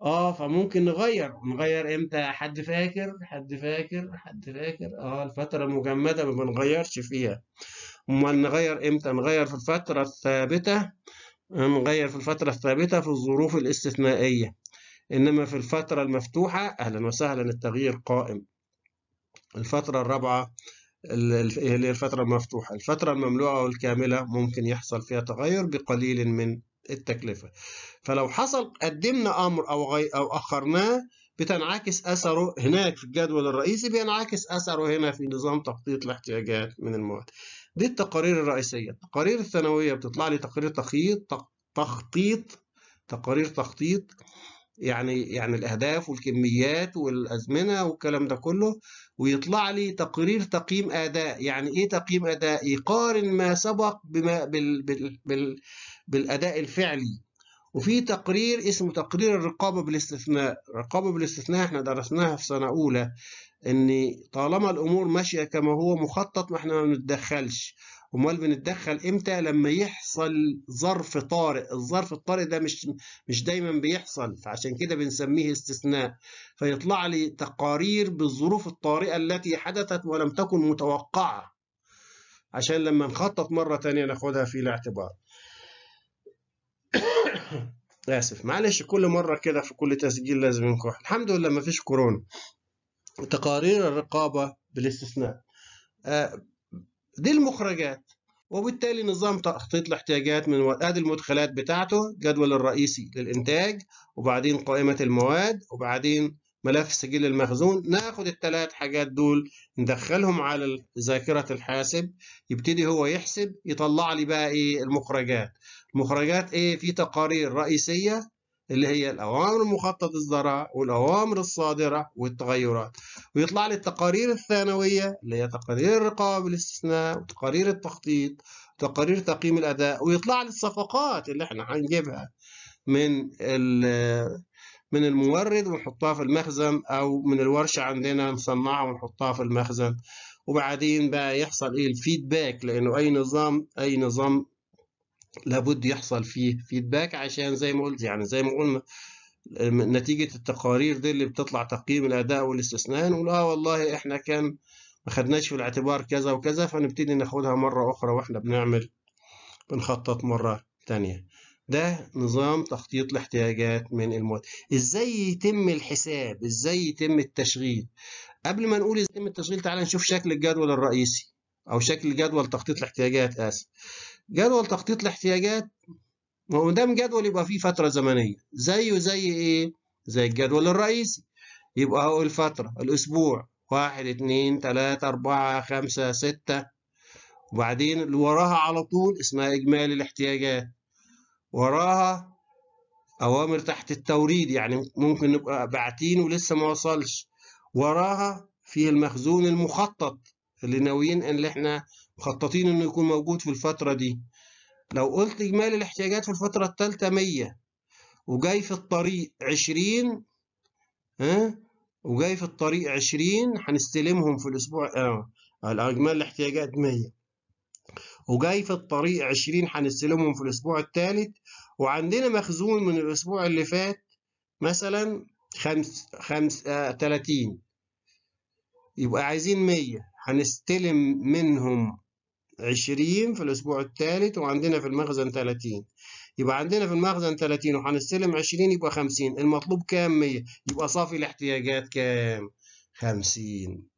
آه، فممكن نغيّر، نغيّر إمتى؟ حد فاكر، حد فاكر، حد فاكر، آه، الفترة المجمدة ما بنغيّرش فيها، امال نغيّر إمتى؟ نغيّر في الفترة الثابتة، آه، نغيّر في الفترة الثابتة في الظروف الاستثنائية، إنما في الفترة المفتوحة أهلًا وسهلًا التغيير قائم. الفترة الرابعة اللي هي الفترة المفتوحة، الفترة المملوءه والكاملة ممكن يحصل فيها تغيّر بقليل من التكلفة فلو حصل قدمنا أمر أو, غي أو أخرناه بتنعكس أثره هناك في الجدول الرئيسي بينعكس أثره هنا في نظام تخطيط الاحتياجات من المواد دي التقارير الرئيسية التقارير الثانوية بتطلع لي تقارير تخطيط تخطيط تقارير تخطيط يعني يعني الأهداف والكميات والأزمنة والكلام ده كله ويطلع لي تقرير تقييم أداء يعني إيه تقييم أداء يقارن ما سبق بما بال بال بال بالأداء الفعلي وفي تقرير اسمه تقرير الرقابة بالاستثناء الرقابة بالاستثناء احنا درسناها في سنة أولى ان طالما الأمور ماشية كما هو مخطط ما احنا ما بنتدخلش امال بنتدخل امتى لما يحصل ظرف طارئ الظرف الطارئ ده مش مش دايما بيحصل فعشان كده بنسميه استثناء فيطلع لي تقارير بالظروف الطارئه التي حدثت ولم تكن متوقعه عشان لما نخطط مره ثانيه ناخدها في الاعتبار اسف معلش كل مره كده في كل تسجيل لازم نكح الحمد لله ما فيش كورونا تقارير الرقابه بالاستثناء آه، دي المخرجات وبالتالي نظام تخطيط الاحتياجات من ادي المدخلات بتاعته جدول الرئيسي للانتاج وبعدين قائمه المواد وبعدين ملف سجل المخزون ناخد الثلاث حاجات دول ندخلهم على ذاكرة الحاسب يبتدي هو يحسب يطلع لي بقى ايه المخرجات مخرجات ايه في تقارير رئيسية اللي هي الأوامر المخطط الزراعة والأوامر الصادرة والتغيرات ويطلع لي التقارير الثانوية اللي هي تقارير الرقابة بالاستثناء وتقارير التخطيط وتقارير تقييم الأداء ويطلع لي الصفقات اللي احنا هنجيبها من من المورد ونحطها في المخزن أو من الورشة عندنا نصنعها ونحطها في المخزن وبعدين بقى يحصل إيه الفيدباك لأنه أي نظام أي نظام لابد يحصل فيه فيدباك عشان زي ما قلت يعني زي ما قلنا نتيجة التقارير دي اللي بتطلع تقييم الأداء والاستسنان ولا آه والله إحنا كان ما خدناش في الاعتبار كذا وكذا فنبتدي ناخدها مرة أخرى وإحنا بنعمل بنخطط مرة تانية ده نظام تخطيط الاحتياجات من المواد ازاي يتم الحساب ازاي يتم التشغيل قبل ما نقول ازاي يتم التشغيل تعال نشوف شكل الجدول الرئيسي او شكل جدول تخطيط الاحتياجات اسف جدول تخطيط الاحتياجات ما هو دام جدول يبقى فيه فتره زمنيه زيه زي ايه زي الجدول الرئيسي يبقى هو الفتره الاسبوع واحد اتنين تلاتة أربعة خمسة ستة وبعدين اللي وراها على طول اسمها إجمالي الاحتياجات وراها أوامر تحت التوريد يعني ممكن نبقى باعتين ولسه ما وصلش وراها في المخزون المخطط اللي ناويين اللي احنا مخططين انه يكون موجود في الفترة دي لو قلت إجمالي الاحتياجات في الفترة الثالثة 100 وجاي في الطريق 20 ها وجاي في الطريق 20 هنستلمهم في الأسبوع اه إجمالي الاحتياجات 100 وجاي في الطريق 20 هنستلمهم في الاسبوع الثالث وعندنا مخزون من الاسبوع اللي فات مثلا خمس خمس آه 30 يبقى عايزين 100 هنستلم منهم 20 في الاسبوع الثالث وعندنا في المخزن 30 يبقى عندنا في المخزن 30 وهنستلم 20 يبقى 50 المطلوب كام 100 يبقى صافي الاحتياجات كام 50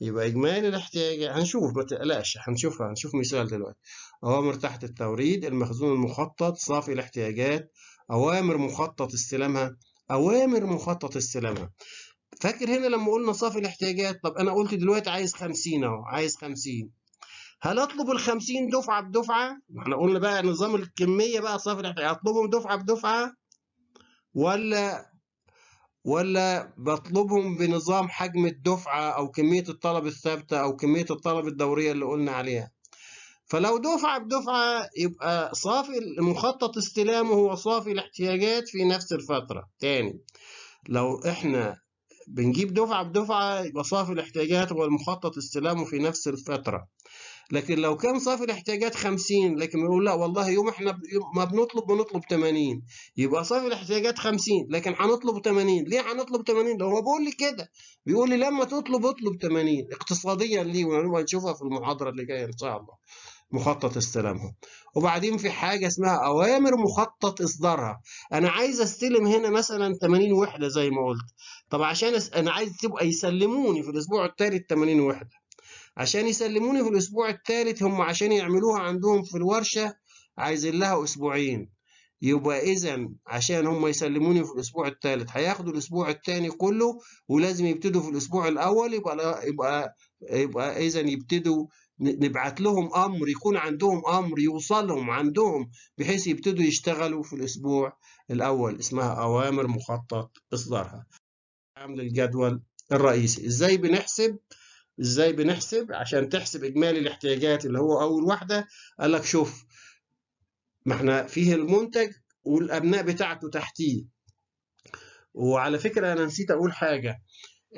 يبقى إجمالي الاحتياج هنشوف ما تقلقش هنشوفها هنشوف مثال دلوقتي أوامر تحت التوريد المخزون المخطط صافي الاحتياجات أوامر مخطط استلامها أوامر مخطط استلامها فاكر هنا لما قلنا صافي الاحتياجات طب أنا قلت دلوقتي عايز 50 أهو عايز 50 هل اطلب ال 50 دفعه بدفعه؟ ما احنا قلنا بقى نظام الكميه بقى صافي الاحتياجات اطلبهم دفعه بدفعه ولا ولا بطلبهم بنظام حجم الدفعة أو كمية الطلب الثابتة أو كمية الطلب الدورية اللي قلنا عليها فلو دفعة بدفعة يبقى صافي المخطط استلامه هو صافي الاحتياجات في نفس الفترة تاني لو احنا بنجيب دفعة بدفعة يبقى صافي الاحتياجات هو المخطط استلامه في نفس الفترة لكن لو كان صافي الاحتياجات 50 لكن بنقول لا والله يوم احنا ما بنطلب بنطلب 80 يبقى صافي الاحتياجات 50 لكن هنطلب 80 ليه هنطلب 80 لو هو بيقول لي كده بيقول لي لما تطلب اطلب 80 اقتصاديا ليه وهنشوفها في المحاضره اللي جايه ان شاء الله مخطط استلامهم وبعدين في حاجة اسمها أوامر مخطط إصدارها أنا عايز أستلم هنا مثلا 80 وحدة زي ما قلت طب عشان أنا عايز تبقى يسلموني في الأسبوع التالي 80 وحدة عشان يسلموني في الأسبوع الثالث هم عشان يعملوها عندهم في الورشة عايزين لها أسبوعين يبقى إذا عشان هم يسلموني في الأسبوع الثالث هياخدوا الأسبوع الثاني كله ولازم يبتدوا في الأسبوع الأول يبقى لا يبقى يبقى إذا يبتدوا نبعت لهم أمر يكون عندهم أمر يوصلهم عندهم بحيث يبتدوا يشتغلوا في الأسبوع الأول اسمها أوامر مخطط إصدارها عامل الجدول الرئيسي إزاي بنحسب ازاي بنحسب عشان تحسب اجمالي الاحتياجات اللي هو اول واحده قال لك شوف ما احنا فيه المنتج والابناء بتاعته تحتيه وعلى فكره انا نسيت اقول حاجه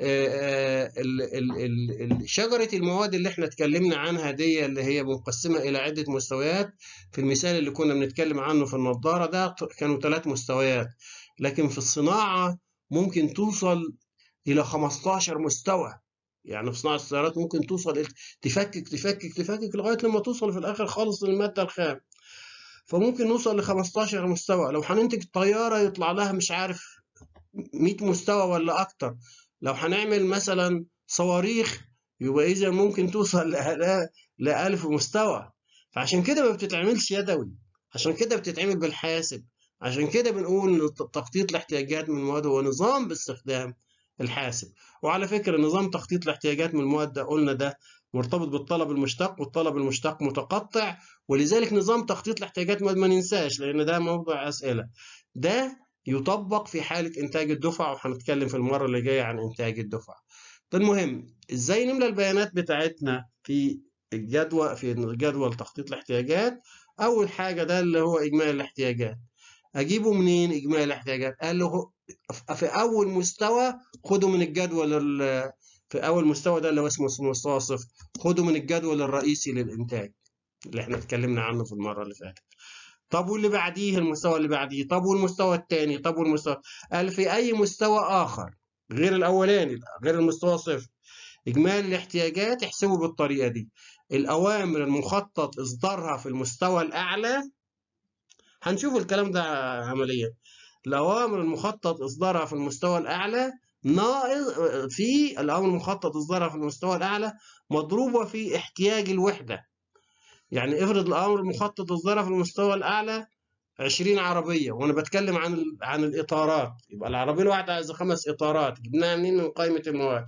آه، آه، شجرة المواد اللي احنا اتكلمنا عنها دي اللي هي مقسمة إلى عدة مستويات في المثال اللي كنا بنتكلم عنه في النظارة ده كانوا ثلاث مستويات لكن في الصناعة ممكن توصل إلى 15 مستوى يعني في صناعه السيارات ممكن توصل تفكك تفكك تفكك لغايه لما توصل في الاخر خالص للماده الخام فممكن نوصل ل 15 مستوى لو هننتج طياره يطلع لها مش عارف 100 مستوى ولا اكتر لو هنعمل مثلا صواريخ يبقى اذا ممكن توصل ل 1000 مستوى فعشان كده ما بتتعملش يدوي عشان كده بتتعمل بالحاسب عشان كده بنقول ان تخطيط الاحتياجات من مواد هو نظام باستخدام الحاسب وعلى فكرة نظام تخطيط الاحتياجات من المواد ده قلنا ده مرتبط بالطلب المشتق والطلب المشتق متقطع ولذلك نظام تخطيط الاحتياجات ما ننساش لأن ده موضوع أسئلة ده يطبق في حالة إنتاج الدفع وهنتكلم في المرة اللي جاية عن إنتاج الدفع ده المهم إزاي نملى البيانات بتاعتنا في الجدول في جدول تخطيط الاحتياجات أول حاجة ده اللي هو إجمالي الاحتياجات أجيبه منين إجمالي الاحتياجات قال له في اول مستوى خده من الجدول في اول مستوى ده اللي هو اسمه مستوى صفر خده من الجدول الرئيسي للانتاج اللي احنا اتكلمنا عنه في المره اللي فاتت طب واللي بعديه المستوى اللي بعديه طب والمستوى الثاني طب والمستوى قال في اي مستوى اخر غير الاولاني غير المستوى صفر اجمالي الاحتياجات احسبه بالطريقه دي الاوامر المخطط اصدارها في المستوى الاعلى هنشوف الكلام ده عمليا الأوامر المخطط إصدارها في المستوى الأعلى ناقص في الأمر المخطط إصدارها في المستوى الأعلى مضروبة في احتياج الوحدة يعني افرض الأمر المخطط إصدارها في المستوى الأعلى 20 عربية وأنا بتكلم عن عن الإطارات يبقى العربية الواحدة عايزة خمس إطارات جبناها منين من قائمة المواد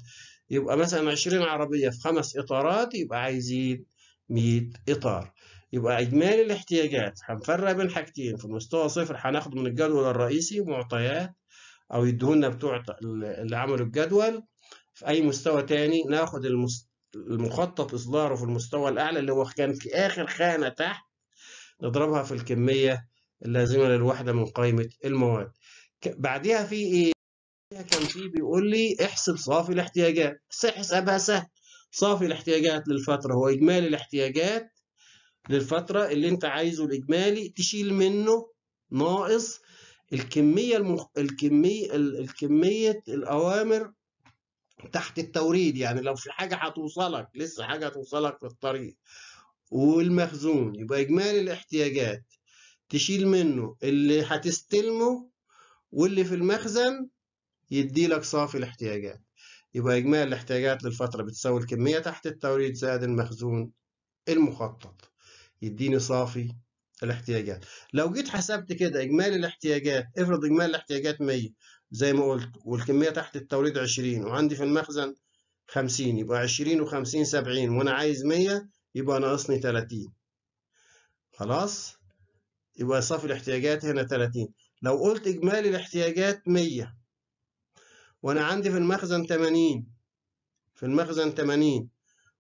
يبقى مثلا 20 عربية في خمس إطارات يبقى عايزين 100 إطار يبقى إجمالي الاحتياجات هنفرق بين حاجتين في مستوى صفر هناخد من الجدول الرئيسي معطيات أو يدوهولنا بتوع اللي عملوا الجدول في أي مستوى تاني ناخد المخطط إصداره في المستوى الأعلى اللي هو كان في آخر خانة تحت نضربها في الكمية اللازمة للوحدة من قائمة المواد بعدها في إيه؟ كان في بيقول لي احسب صافي الاحتياجات احسبها سهل صافي الاحتياجات للفترة هو إجمالي الاحتياجات للفترة اللي انت عايزه الإجمالي تشيل منه ناقص الكمية المخ... الكمية الكمية الأوامر تحت التوريد يعني لو في حاجة هتوصلك لسه حاجة هتوصلك في الطريق والمخزون يبقى إجمالي الاحتياجات تشيل منه اللي هتستلمه واللي في المخزن يدي لك صافي الاحتياجات يبقى إجمالي الاحتياجات للفترة بتساوي الكمية تحت التوريد زائد المخزون المخطط يديني صافي الاحتياجات لو جيت حسبت كده اجمالي الاحتياجات افرض اجمالي الاحتياجات 100 زي ما قلت والكميه تحت التوريد 20 وعندي في المخزن 50 يبقى 20 و50 70 وانا عايز 100 يبقى ناقصني 30 خلاص يبقى صافي الاحتياجات هنا 30 لو قلت اجمالي الاحتياجات 100 وانا عندي في المخزن 80 في المخزن 80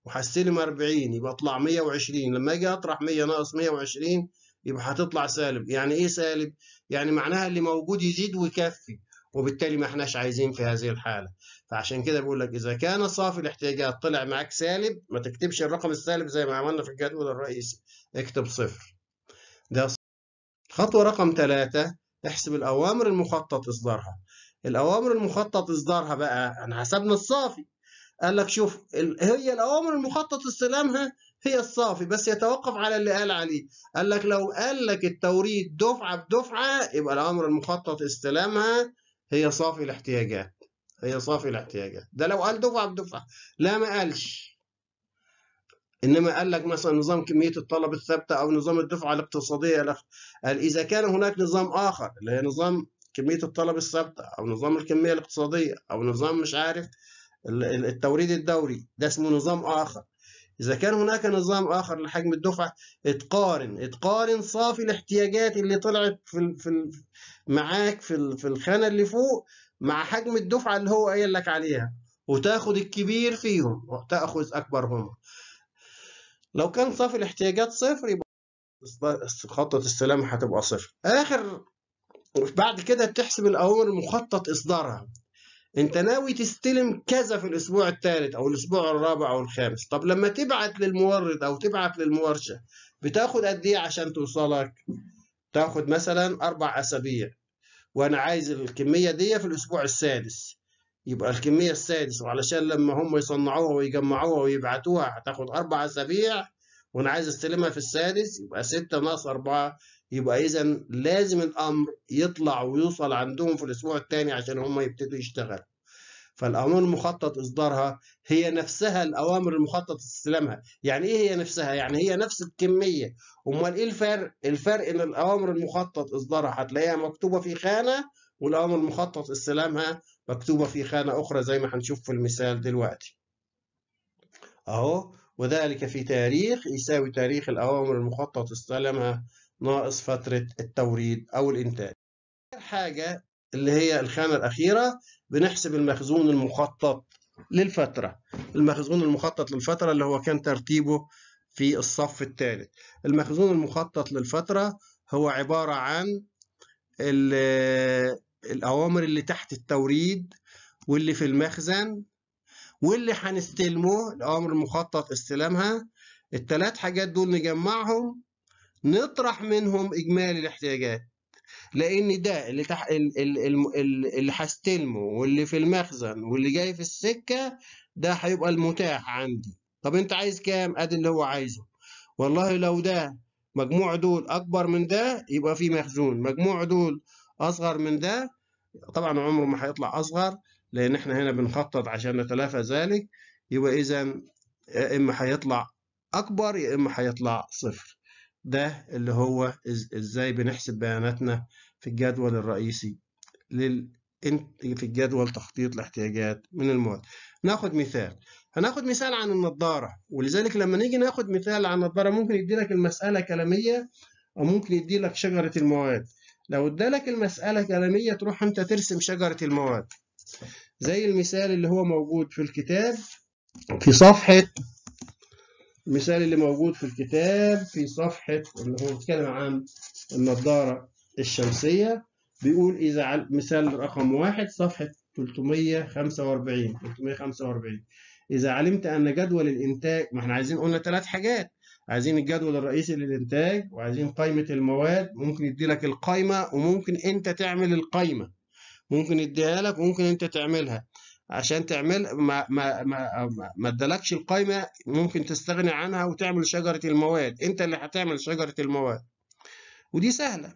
وحستلم 40 يبقى اطلع 120 لما اجي اطرح 100 ناقص 120 يبقى هتطلع سالب يعني ايه سالب يعني معناها اللي موجود يزيد ويكفي وبالتالي ما احناش عايزين في هذه الحاله فعشان كده بقول لك اذا كان صافي الاحتياجات طلع معاك سالب ما تكتبش الرقم السالب زي ما عملنا في الجدول الرئيسي اكتب صفر ده خطوه رقم ثلاثة احسب الاوامر المخطط اصدارها الاوامر المخطط اصدارها بقى احنا حسبنا الصافي قال لك شوف هي الأوامر المخطط استلامها هي الصافي بس يتوقف على اللي قال عليه قال لك لو قال لك التوريد دفعة بدفعة يبقى الأمر المخطط استلامها هي صافي الاحتياجات هي صافي الاحتياجات ده لو قال دفعة بدفعة لا ما قالش انما قال لك مثلا نظام كميه الطلب الثابته او نظام الدفعه الاقتصاديه الى قال اذا كان هناك نظام اخر اللي هي نظام كميه الطلب الثابته او نظام الكميه الاقتصاديه او نظام مش عارف التوريد الدوري ده اسمه نظام آخر إذا كان هناك نظام آخر لحجم الدفعة اتقارن اتقارن صافي الاحتياجات اللي طلعت في, في معاك في, في الخانة اللي فوق مع حجم الدفعة اللي هو قايل لك عليها وتاخد الكبير فيهم وتأخذ أكبرهم لو كان صافي الاحتياجات صفر يبقى خطة السلامة هتبقى صفر آخر بعد كده بتحسب الأوامر المخطط إصدارها انت ناوي تستلم كذا في الاسبوع الثالث او الاسبوع الرابع او الخامس طب لما تبعت للمورد او تبعت للمورشه بتاخد قد ايه عشان توصلك تاخد مثلا اربع اسابيع وانا عايز الكميه دي في الاسبوع السادس يبقى الكميه السادس وعلشان لما هم يصنعوها ويجمعوها ويبعتوها هتاخد اربع اسابيع وانا عايز استلمها في السادس يبقى 6 ناقص 4 يبقى إذا لازم الأمر يطلع ويوصل عندهم في الأسبوع الثاني عشان هم يبتدوا يشتغلوا. فالأوامر المخطط إصدارها هي نفسها الأوامر المخطط استلامها، يعني إيه هي نفسها؟ يعني هي نفس الكمية، أمال إيه الفرق؟ الفرق إن الأوامر المخطط إصدارها هتلاقيها مكتوبة في خانة والأوامر المخطط استلامها مكتوبة في خانة أخرى زي ما هنشوف في المثال دلوقتي. أهو وذلك في تاريخ يساوي تاريخ الأوامر المخطط استلامها ناقص فترة التوريد أو الإنتاج. حاجة اللي هي الخانة الأخيرة بنحسب المخزون المخطط للفترة. المخزون المخطط للفترة اللي هو كان ترتيبه في الصف الثالث. المخزون المخطط للفترة هو عبارة عن آه، الأوامر اللي تحت التوريد واللي في المخزن واللي هنستلمه الأوامر المخطط استلامها الثلاث حاجات دول نجمعهم نطرح منهم إجمالي الاحتياجات لأن ده اللي تح... اللي هستلمه واللي في المخزن واللي جاي في السكة ده هيبقى المتاح عندي طب أنت عايز كام؟ أدي اللي هو عايزه والله لو ده مجموع دول أكبر من ده يبقى في مخزون مجموع دول أصغر من ده طبعا عمره ما هيطلع أصغر لأن احنا هنا بنخطط عشان نتلافى ذلك يبقى إذا يا إما هيطلع أكبر يا إما هيطلع صفر ده اللي هو ازاي بنحسب بياناتنا في الجدول الرئيسي لل في الجدول تخطيط الاحتياجات من المواد ناخد مثال هناخد مثال عن النظاره ولذلك لما نيجي ناخد مثال عن النظاره ممكن يدي لك المسألة كلامية أو ممكن يدي لك شجرة المواد لو ادالك المسألة كلامية تروح أنت ترسم شجرة المواد زي المثال اللي هو موجود في الكتاب في صفحة المثال اللي موجود في الكتاب في صفحة اللي هو بيتكلم عن النضارة الشمسية بيقول إذا مثال رقم واحد صفحة 345 345 إذا علمت أن جدول الإنتاج ما إحنا عايزين قلنا ثلاث حاجات عايزين الجدول الرئيسي للإنتاج وعايزين قائمة المواد ممكن لك القائمة وممكن أنت تعمل القائمة ممكن يديها لك وممكن أنت تعملها عشان تعمل ما ما ما ما ادالكش القايمه ممكن تستغني عنها وتعمل شجره المواد انت اللي هتعمل شجره المواد ودي سهله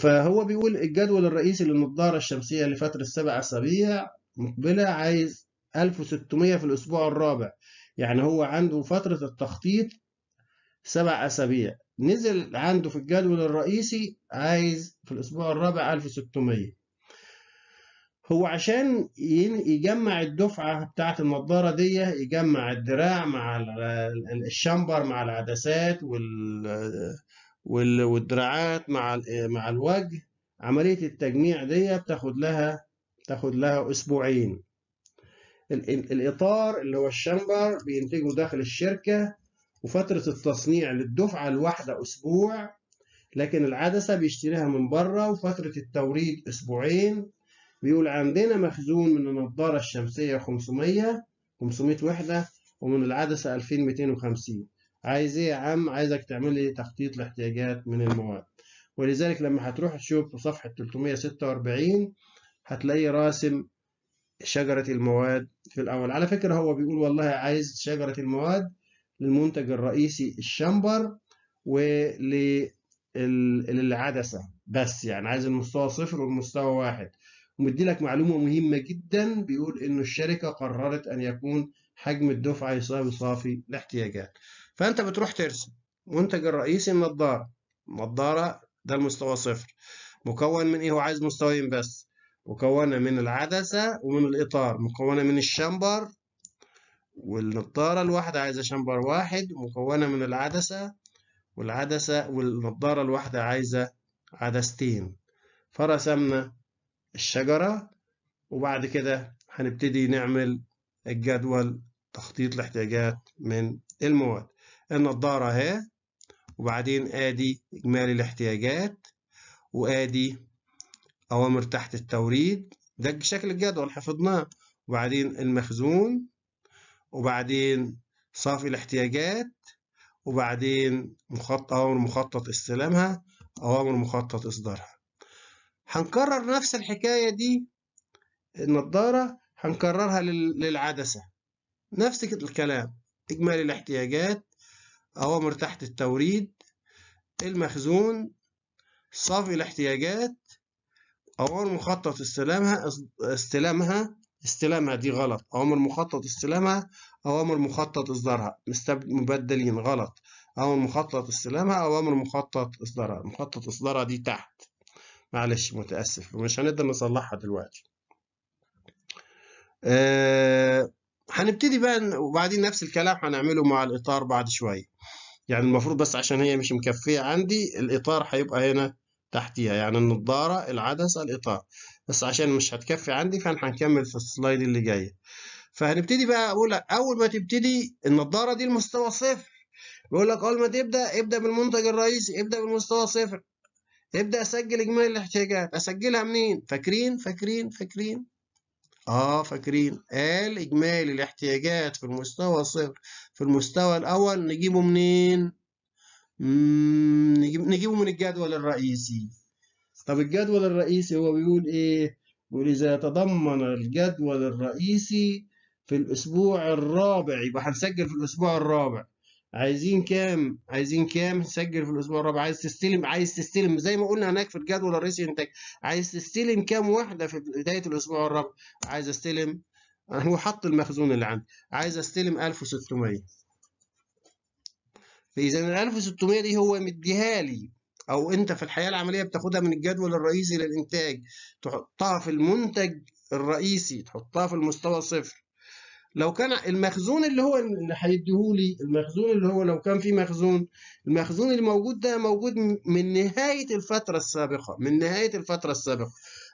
فهو بيقول الجدول الرئيسي للنضاره الشمسيه لفتره سبع اسابيع مقبله عايز 1600 في الاسبوع الرابع يعني هو عنده فتره التخطيط سبع اسابيع نزل عنده في الجدول الرئيسي عايز في الاسبوع الرابع 1600 هو عشان يجمع الدفعة بتاعة النظارة دي يجمع الدراع مع الشمبر مع العدسات والدراعات مع مع الوجه عملية التجميع دي بتاخد لها بتاخد لها أسبوعين الإطار اللي هو الشمبر بينتجه داخل الشركة وفترة التصنيع للدفعة الواحدة أسبوع لكن العدسة بيشتريها من بره وفترة التوريد أسبوعين بيقول عندنا مخزون من النضارة الشمسية 500 500 وحدة ومن العدسة 2250 عايز ايه يا عم عايزك تعمل لي تخطيط لاحتياجات من المواد ولذلك لما هتروح تشوف في صفحة 346 هتلاقي راسم شجرة المواد في الأول على فكرة هو بيقول والله عايز شجرة المواد للمنتج الرئيسي الشمبر وللعدسة بس يعني عايز المستوى صفر والمستوى واحد ومديلك معلومة مهمة جدا بيقول إنه الشركة قررت أن يكون حجم الدفعة يساوي صافي الاحتياجات فأنت بتروح ترسم منتج الرئيسي النظاره النظاره ده المستوى صفر مكون من إيه هو عايز مستويين بس مكونة من العدسة ومن الإطار مكونة من الشامبر والنظاره الواحدة عايزة شامبر واحد مكونة من العدسة والعدسة والنظاره الواحدة عايزة عدستين فرسمنا الشجرة وبعد كده هنبتدي نعمل الجدول تخطيط الاحتياجات من المواد النضارة اهي وبعدين ادي اجمالي الاحتياجات وادي اوامر تحت التوريد ده شكل الجدول حفظناه وبعدين المخزون وبعدين صافي الاحتياجات وبعدين مخطط أوامر مخطط استلامها أوامر مخطط إصدارها هنكرر نفس الحكاية دي النضارة هنكررها للعدسة نفس الكلام إجمالي الاحتياجات أوامر تحت التوريد المخزون صافي الاحتياجات أوامر مخطط استلامها استلامها استلامها دي غلط أوامر مخطط استلامها أوامر مخطط إصدارها مبدلين غلط أوامر مخطط استلامها أوامر مخطط إصدارها مخطط إصدارها دي تحت معلش متأسف ومش هنقدر نصلحها دلوقتي أه هنبتدي بقى وبعدين نفس الكلام هنعمله مع الإطار بعد شوية يعني المفروض بس عشان هي مش مكفية عندي الإطار هيبقى هنا تحتيها يعني النضارة العدسة الإطار بس عشان مش هتكفي عندي فاحنا هنكمل في السلايد اللي جاية فهنبتدي بقى أقول لك أول ما تبتدي النضارة دي المستوى صفر بيقول لك أول ما تبدأ ابدأ بالمنتج الرئيسي ابدأ بالمستوى صفر ابدا اسجل اجمالي الاحتياجات اسجلها منين فاكرين فاكرين فاكرين اه فاكرين قال اجمالي الاحتياجات في المستوى الصفر في المستوى الاول نجيبه منين نجيبه من الجدول الرئيسي طب الجدول الرئيسي هو بيقول ايه بيقول اذا تضمن الجدول الرئيسي في الاسبوع الرابع يبقى هنسجل في الاسبوع الرابع عايزين كام عايزين كام سجل في الاسبوع الرابع عايز تستلم عايز تستلم زي ما قلنا هناك في الجدول الرئيسي انتاج عايز تستلم كام وحده في بدايه الاسبوع الرابع عايز استلم هو حط المخزون اللي عندي عايز استلم 1600 فاذا ال 1600 دي هو مديها لي او انت في الحياه العمليه بتاخدها من الجدول الرئيسي للانتاج تحطها في المنتج الرئيسي تحطها في المستوى صفر لو كان المخزون اللي هو اللي هيديهولي المخزون اللي هو لو كان في مخزون المخزون اللي موجود ده موجود من نهاية الفترة السابقة من نهاية الفترة السابقة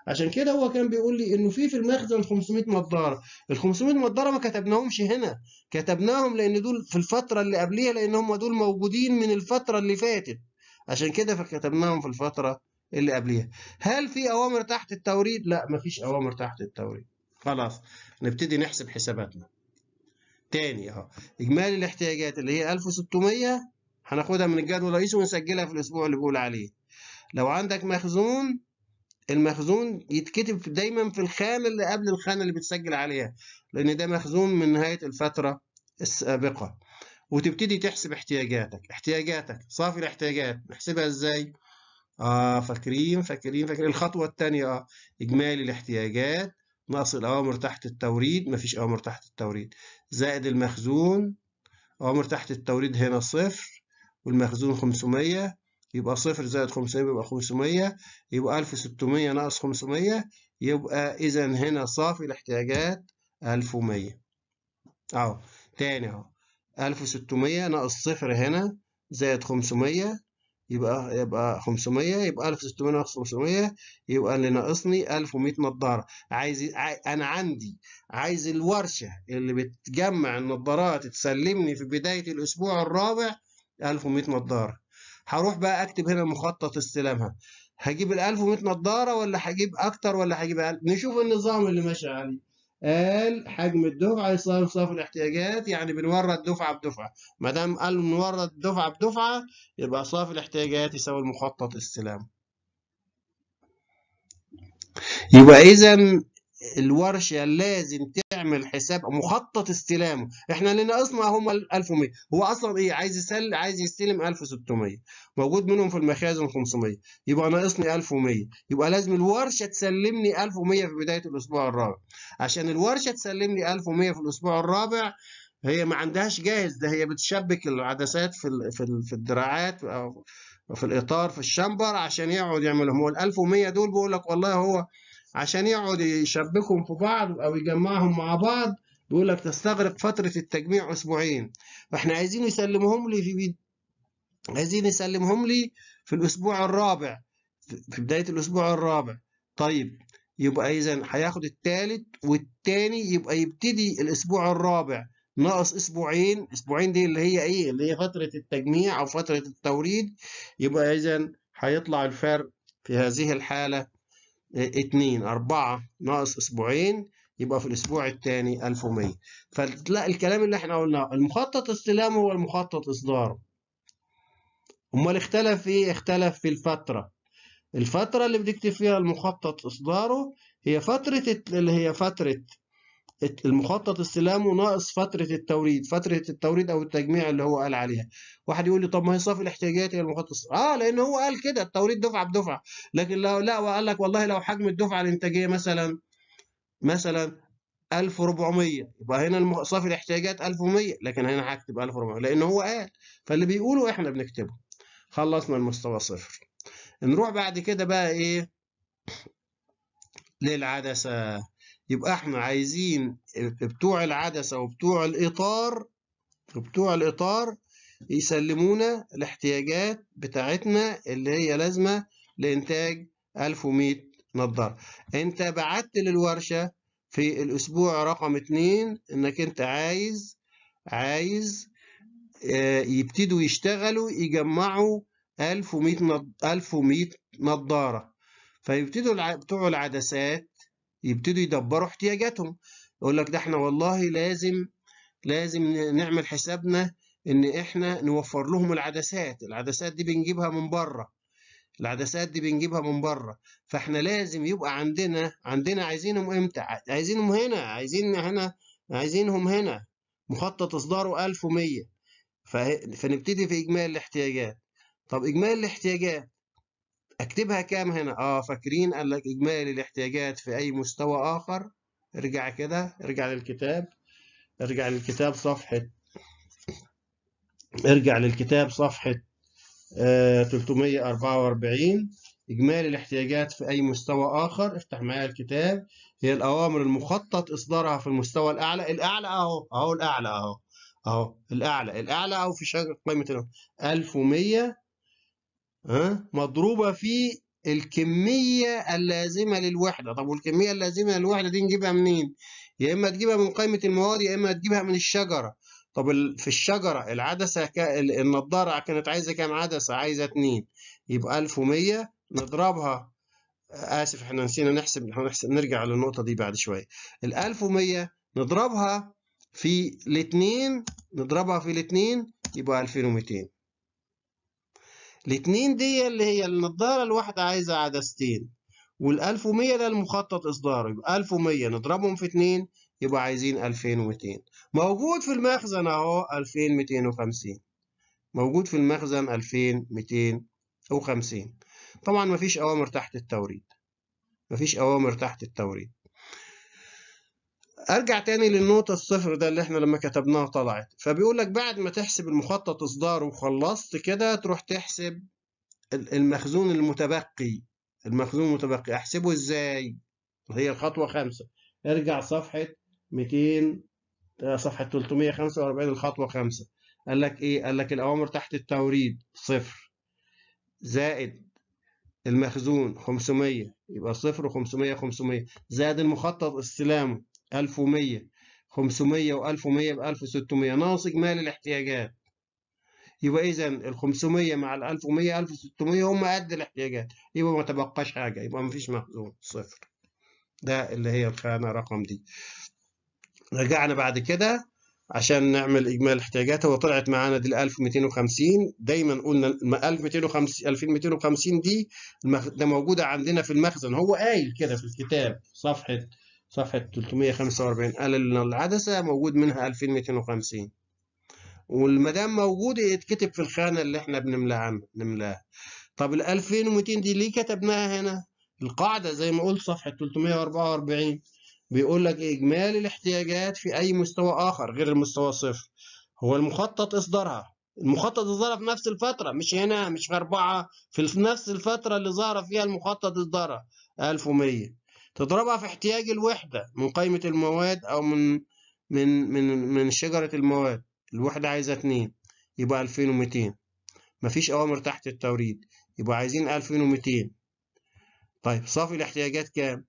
عشان كده هو كان بيقول لي انه في في المخزن 500 نظاره ال 500 نظاره ما كتبناهمش هنا كتبناهم لان دول في الفتره اللي قبليها لان هم دول موجودين من الفتره اللي فاتت عشان كده فكتبناهم في الفتره اللي قبليها هل في اوامر تحت التوريد لا مفيش اوامر تحت التوريد خلاص نبتدي نحسب حساباتنا تاني اه اجمالي الاحتياجات اللي هي 1600 هناخدها من الجدول الرئيسي ونسجلها في الاسبوع اللي بقول عليه لو عندك مخزون المخزون يتكتب دايما في الخانه اللي قبل الخانه اللي بتسجل عليها لان ده مخزون من نهايه الفتره السابقه وتبتدي تحسب احتياجاتك احتياجاتك صافي الاحتياجات نحسبها ازاي اه فاكرين فاكرين فاكرين الخطوه الثانيه اه اجمالي الاحتياجات ناقص الأوامر تحت التوريد مفيش أوامر تحت التوريد زائد المخزون أوامر تحت التوريد هنا صفر والمخزون خمسمية يبقى صفر زائد خمسمية يبقى خمسمية يبقى 1600 ناقص 500 يبقى إذا هنا صافي الاحتياجات 1100 أهو تاني أهو 1600 ناقص صفر هنا زائد 500 يبقى يبقى 500 يبقى 1600 و 500 يبقى اللي ناقصني 1100 نظاره عايز انا عندي عايز الورشه اللي بتجمع النظارات تسلمني في بدايه الاسبوع الرابع 1100 نظاره هروح بقى اكتب هنا مخطط استلامها هجيب ال 1100 نظاره ولا هجيب اكتر ولا هجيب نشوف النظام اللي ماشي عليه قال حجم الدفعة يساوي صافي الاحتياجات يعني بنورد دفعة بدفعة ما دام قال بنورد دفعة بدفعة يبقى صافي الاحتياجات يساوي المخطط استلام يبقى إذا الورشة لازم تعمل حساب مخطط استلامه احنا اللي ناقصنا هم 1100 هو اصلا ايه عايز يسل عايز يستلم 1600 موجود منهم في المخازن 500 يبقى ناقصني 1100 يبقى لازم الورشه تسلمني 1100 في بدايه الاسبوع الرابع عشان الورشه تسلمني 1100 في الاسبوع الرابع هي ما عندهاش جاهز ده هي بتشبك العدسات في في في الدراعات او في الاطار في الشامبر عشان يقعد يعملهم هو ال 1100 دول بيقول لك والله هو عشان يقعد يشبكهم في بعض او يجمعهم مع بعض بيقول لك تستغرق فتره التجميع اسبوعين فاحنا عايزين يسلمهم لي في عايزين يسلمهم لي في الاسبوع الرابع في بدايه الاسبوع الرابع طيب يبقى اذا هياخد الثالث والثاني يبقى يبتدي الاسبوع الرابع ناقص اسبوعين اسبوعين دي اللي هي ايه اللي هي فتره التجميع او فتره التوريد يبقى اذا هيطلع الفرق في هذه الحاله اتنين أربعة ناقص اسبوعين يبقى في الاسبوع الثاني 1100 فتلاقي الكلام اللي احنا قلناه المخطط استلام هو المخطط اصدار امال اختلف في ايه اختلف في الفتره الفتره اللي بنكتب فيها المخطط اصداره هي فتره اللي هي فتره المخطط استلامه ناقص فترة التوريد فترة التوريد أو التجميع اللي هو قال عليها واحد يقول لي طب ما هي صافي الاحتياجات هي المخطط اه لأن هو قال كده التوريد دفعة بدفعة لكن لو لا وقال لك والله لو حجم الدفعة الإنتاجية مثلا مثلا 1400 يبقى هنا صافي الاحتياجات 1100 لكن هنا هكتب 1400 لأن هو قال فاللي بيقوله إحنا بنكتبه خلصنا المستوى صفر نروح بعد كده بقى إيه للعدسة يبقى احنا عايزين بتوع العدسة وبتوع الإطار بتوع الإطار يسلمونا الاحتياجات بتاعتنا اللي هي لازمة لإنتاج 1100 نظارة أنت بعت للورشة في الأسبوع رقم 2 إنك أنت عايز عايز آه، يبتدوا يشتغلوا يجمعوا 1100 1100 نظارة فيبتدوا بتوع العدسات يبتدوا يدبروا احتياجاتهم يقول لك ده احنا والله لازم لازم نعمل حسابنا ان احنا نوفر لهم العدسات العدسات دي بنجيبها من بره العدسات دي بنجيبها من بره فاحنا لازم يبقى عندنا عندنا عايزينهم امتى عايزينهم هنا عايزين هنا عايزينهم هنا مخطط اصداره 1100 فنبتدي في اجمالي الاحتياجات طب اجمالي الاحتياجات اكتبها كام هنا اه فاكرين قال لك اجمالي الاحتياجات في اي مستوى اخر ارجع كده ارجع للكتاب ارجع للكتاب صفحة ارجع للكتاب صفحة آه 344 إجمالي الاحتياجات في أي مستوى آخر افتح معايا الكتاب هي الأوامر المخطط إصدارها في المستوى الأعلى الأعلى أهو أهو الأعلى أهو أهو الأعلى الأعلى او في شجرة قائمة 1100 مضروبة في الكمية اللازمة للوحدة طب والكمية اللازمة للوحدة دي نجيبها منين يا إما تجيبها من قائمة المواد يا إما تجيبها من الشجرة طب في الشجرة العدسة النضارة كانت عايزة كام عدسة عايزة اتنين يبقى 1100 نضربها آسف احنا نسينا نحسب إحنا نرجع للنقطة دي بعد شوية ال 1100 نضربها في الاتنين نضربها في الاتنين يبقى 2200 الاتنين دي اللي هي النضاره الواحده عايزه عدستين وال1100 ده المخطط اصداره يبقى 1100 نضربهم في 2 يبقى عايزين 2200 موجود في المخزن اهو 2250 موجود في المخزن 2250 طبعا مفيش اوامر تحت التوريد مفيش اوامر تحت التوريد ارجع تاني للنقطة الصفر ده اللي احنا لما كتبناها طلعت فبيقول لك بعد ما تحسب المخطط اصداره وخلصت كده تروح تحسب المخزون المتبقي المخزون المتبقي احسبه ازاي هي الخطوة خمسة ارجع صفحة 200 آه، صفحة 345 الخطوة خمسة قال لك ايه قال لك الاوامر تحت التوريد صفر زائد المخزون 500 يبقى صفر و500 500 زائد المخطط استلامه 1100 500 و1100 ب 1600 ناقص إجمالي الاحتياجات يبقى إذا ال 500 مع ال 1100 1600 هم قد الاحتياجات يبقى ما تبقاش حاجة يبقى ما فيش مخزون صفر ده اللي هي الخانة رقم دي رجعنا بعد كده عشان نعمل إجمالي الاحتياجات هو طلعت معانا دي ال 1250 دايما قلنا 1250 2250 دي ده موجودة عندنا في المخزن هو قايل كده في الكتاب صفحة صفحة 345 قال إن العدسة موجود منها 2250 والمدام موجودة يتكتب في الخانة اللي احنا بنملاها نملاها طب ال 2200 دي ليه كتبناها هنا؟ القاعدة زي ما قلت صفحة 344 بيقول لك إجمالي الاحتياجات في أي مستوى آخر غير المستوى صفر هو المخطط إصدارها المخطط ظهر في نفس الفترة مش هنا مش في أربعة في نفس الفترة اللي ظهر فيها المخطط ظهر 1100 تضربها في احتياج الوحدة من قائمة المواد أو من من من من شجرة المواد الوحدة عايزة اتنين يبقى ألفين ومتين مفيش أوامر تحت التوريد يبقى عايزين ألفين ومتين طيب صافي الاحتياجات كام؟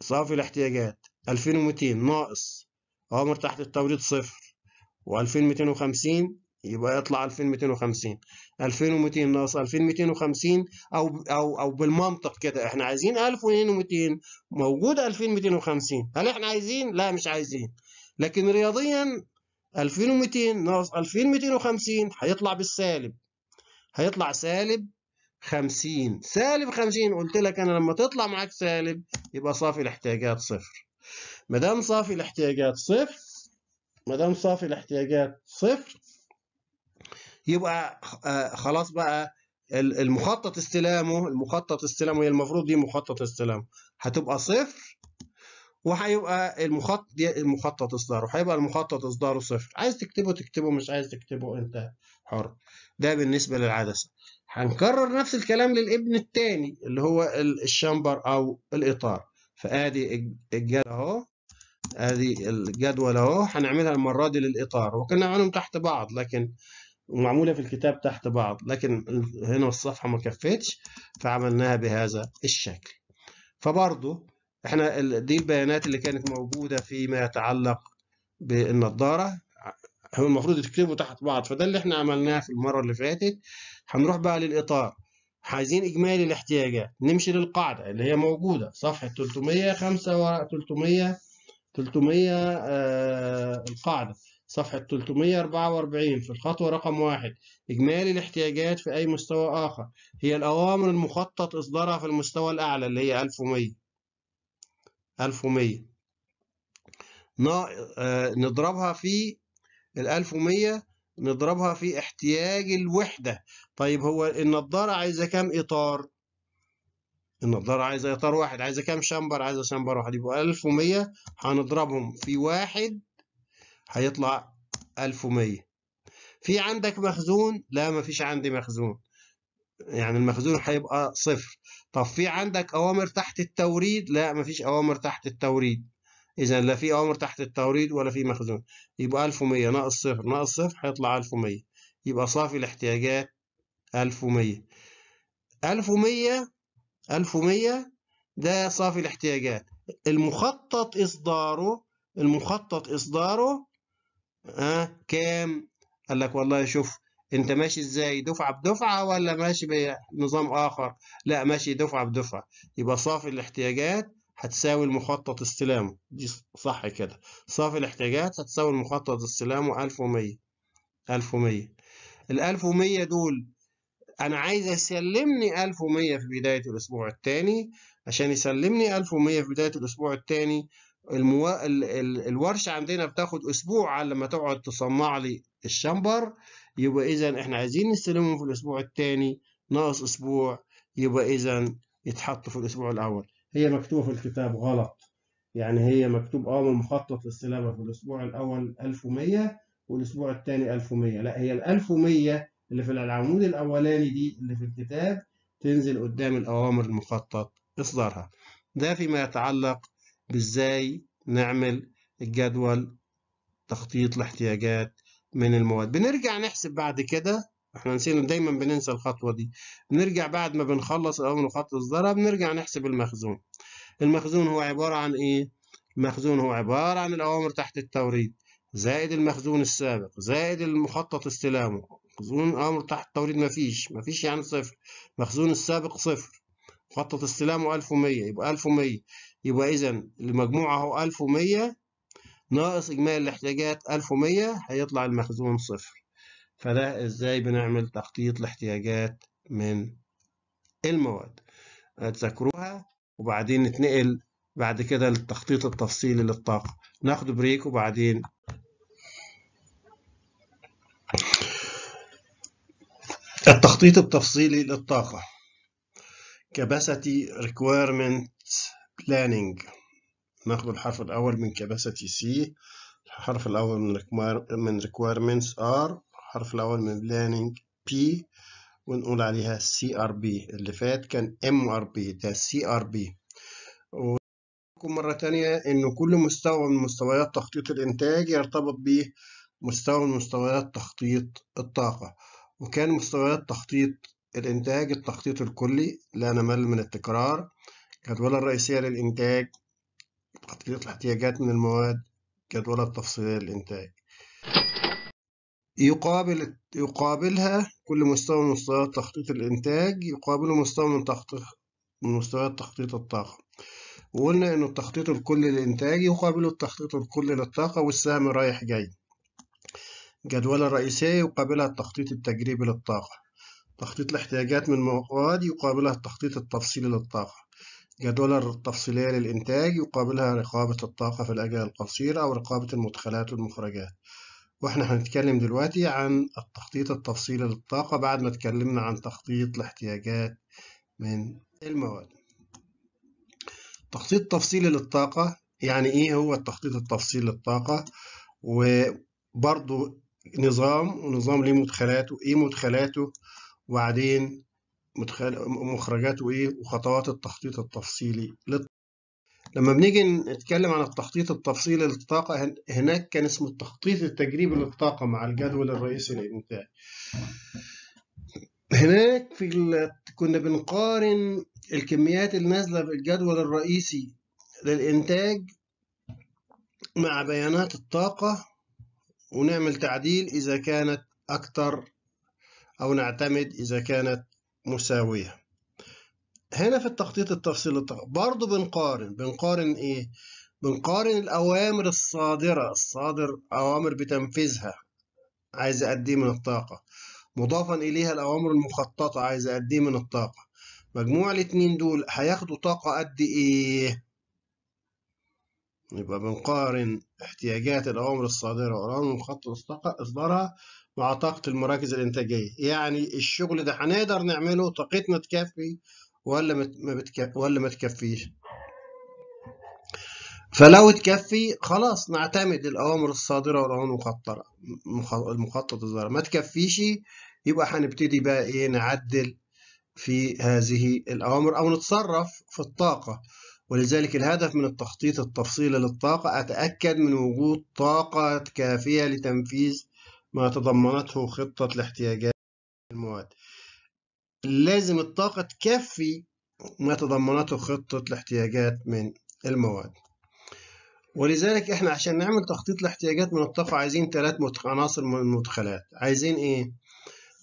صافي الاحتياجات ألفين ومتين ناقص أوامر تحت التوريد صفر وألفين ومتين وخمسين يبقى يطلع 2250 2200 ناقص 2250 او او او بالمنطق كده احنا عايزين 1200 موجود 2250 هل احنا عايزين لا مش عايزين لكن رياضيا 2200 ناقص 2250 هيطلع بالسالب هيطلع سالب 50 سالب 50 قلت لك انا لما تطلع معاك سالب يبقى صافي الاحتياجات صفر ما دام صافي الاحتياجات صفر ما دام صافي الاحتياجات صفر يبقى آه، خلاص بقى المخطط استلامه المخطط استلامه هي المفروض دي مخطط استلامه هتبقى صفر وهيبقى المخطط المخطط اصداره هيبقى المخطط اصداره صفر عايز تكتبه تكتبه مش عايز تكتبه انت حر ده بالنسبه للعدسه هنكرر نفس الكلام للابن الثاني اللي هو الشامبر او الاطار فادي الجدول اهو ادي الجدول اهو هنعملها المره دي للاطار وكنا عاملهم تحت بعض لكن ومعمولة في الكتاب تحت بعض لكن هنا الصفحة ما كفتش فعملناها بهذا الشكل فبرضو احنا دي البيانات اللي كانت موجودة فيما يتعلق بالنظاره هو المفروض تكتبه تحت بعض فده اللي احنا عملناه في المرة اللي فاتت هنروح بقى للإطار عايزين إجمالي الاحتياجات نمشي للقاعدة اللي هي موجودة صفحة 305 و 300 300 آه القاعدة صفحة 344 في الخطوة رقم واحد إجمالي الاحتياجات في أي مستوى آخر هي الأوامر المخطط إصدارها في المستوى الأعلى اللي هي 1100 1100 آه، نضربها في ال 1100 نضربها في احتياج الوحدة طيب هو النضارة عايزة كام إطار؟ النضارة عايزة إطار واحد عايزة كام شمبر؟ عايزة شمبر واحد يبقى 1100 هنضربهم في واحد هيطلع 1100 في عندك مخزون لا ما فيش عندي مخزون يعني المخزون هيبقى صفر طب في عندك اوامر تحت التوريد لا ما فيش اوامر تحت التوريد اذا لا في اوامر تحت التوريد ولا في مخزون يبقى 1100 ناقص صفر ناقص صفر هيطلع 1100 يبقى صافي الاحتياجات 1100 1100 1100 ده صافي الاحتياجات المخطط اصداره المخطط اصداره ها كام قال لك والله شوف انت ماشي ازاي دفعه بدفعه ولا ماشي بنظام اخر لا ماشي دفعه بدفعه يبقى صافي الاحتياجات هتساوي المخطط استلامه دي صح كده صافي الاحتياجات هتساوي المخطط استلامه 1100 1100 ال 1100 دول انا عايز يسلمني 1100 في بدايه الاسبوع الثاني عشان يسلمني 1100 في بدايه الاسبوع الثاني المو... ال... ال... الورشه عندنا بتاخد اسبوع على ما تقعد تصنع لي الشمبر يبقى اذا احنا عايزين نستلمهم في الاسبوع الثاني ناقص اسبوع يبقى اذا يتحطوا في الاسبوع الاول هي مكتوبه في الكتاب غلط يعني هي مكتوب اه مخطط استلامها في الاسبوع الاول 1100 والاسبوع الثاني 1100 لا هي ال 1100 اللي في العمود الاولاني دي اللي في الكتاب تنزل قدام الاوامر المخطط اصدارها ده فيما يتعلق بإزاي نعمل الجدول تخطيط الاحتياجات من المواد بنرجع نحسب بعد كده احنا نسينا دايما بننسى الخطوه دي بنرجع بعد ما بنخلص الاول الخط الصداره بنرجع نحسب المخزون المخزون هو عباره عن ايه المخزون هو عباره عن الاوامر تحت التوريد زائد المخزون السابق زائد المخطط استلامه مخزون امر تحت التوريد مفيش مفيش يعني صفر مخزون السابق صفر مخطط استلامه 1100 يبقى 1100 يبقى إذا المجموع أهو 1100 ناقص إجمالي الاحتياجات 1100 هيطلع المخزون صفر فده إزاي بنعمل تخطيط الاحتياجات من المواد تذاكروها وبعدين نتنقل بعد كده للتخطيط التفصيلي للطاقة ناخد بريك وبعدين التخطيط التفصيلي للطاقة capacity requirement planning ناخد الحرف الأول من capacity C الحرف الأول من من requirements R الحرف الأول من planning P ونقول عليها CRB اللي فات كان MRB ده CRB ونقول مرة تانية إن كل مستوى من مستويات تخطيط الإنتاج يرتبط بمستوى من مستويات تخطيط الطاقة وكان مستويات تخطيط الإنتاج التخطيط الكلي لا نمل من التكرار جدولة الرئيسية للإنتاج تخطيط الاحتياجات من المواد جدولة التفصيلية للإنتاج يقابل يقابلها كل مستوى من مستويات تخطيط الإنتاج يقابله مستوى من تخطيط من مستويات تخطيط الطاقة وقلنا إن التخطيط الكلي للإنتاج يقابله التخطيط الكلي للطاقة والسهم رايح جاي جدولة رئيسية يقابلها التخطيط التجريبي للطاقة تخطيط الاحتياجات من مواد يقابلها التخطيط التفصيلي للطاقة جدولا تفصيلية للإنتاج يقابلها رقابة الطاقة في الأجل القصير أو رقابة المدخلات والمخرجات وإحنا هنتكلم دلوقتي عن التخطيط التفصيلي للطاقة بعد ما اتكلمنا عن تخطيط الاحتياجات من المواد تخطيط تفصيلي للطاقة يعني إيه هو التخطيط التفصيلي للطاقة وبرضه نظام ونظام ليه مدخلاته إيه مدخلاته وبعدين متخيل مخرجات وايه وخطوات التخطيط التفصيلي للطاقة. لما بنيجي نتكلم عن التخطيط التفصيلي للطاقة هناك كان اسمه التخطيط التجريبي للطاقة مع الجدول الرئيسي للإنتاج هناك في ال... كنا بنقارن الكميات النازلة بالجدول الرئيسي للإنتاج مع بيانات الطاقة ونعمل تعديل إذا كانت أكتر أو نعتمد إذا كانت مساوية هنا في التخطيط التفصيلي برضو بنقارن بنقارن ايه بنقارن الأوامر الصادرة الصادر أوامر بتنفيذها عايز قد من الطاقة مضافا إليها الأوامر المخططة عايز قد من الطاقة مجموع الاتنين دول هياخدوا طاقة قد إيه؟ يبقى بنقارن احتياجات الأوامر الصادرة والأوامر المخططة إصدارها مع طاقة المراكز الإنتاجية يعني الشغل ده هنقدر نعمله طاقتنا تكفي ولا ما بتك... ولا ما تكفيش فلو تكفي خلاص نعتمد الأوامر الصادرة والأوامر المخطرة المخطط الظاهرة ما تكفيش يبقى هنبتدي بقى إيه نعدل في هذه الأوامر أو نتصرف في الطاقة ولذلك الهدف من التخطيط التفصيلي للطاقة أتأكد من وجود طاقة كافية لتنفيذ ما تضمنته خطة الاحتياجات المواد لازم الطاقة تكفي ما تضمنته خطة الاحتياجات من المواد ولذلك احنا عشان نعمل تخطيط الاحتياجات من الطاقة عايزين ثلاث عناصر من المدخلات عايزين ايه؟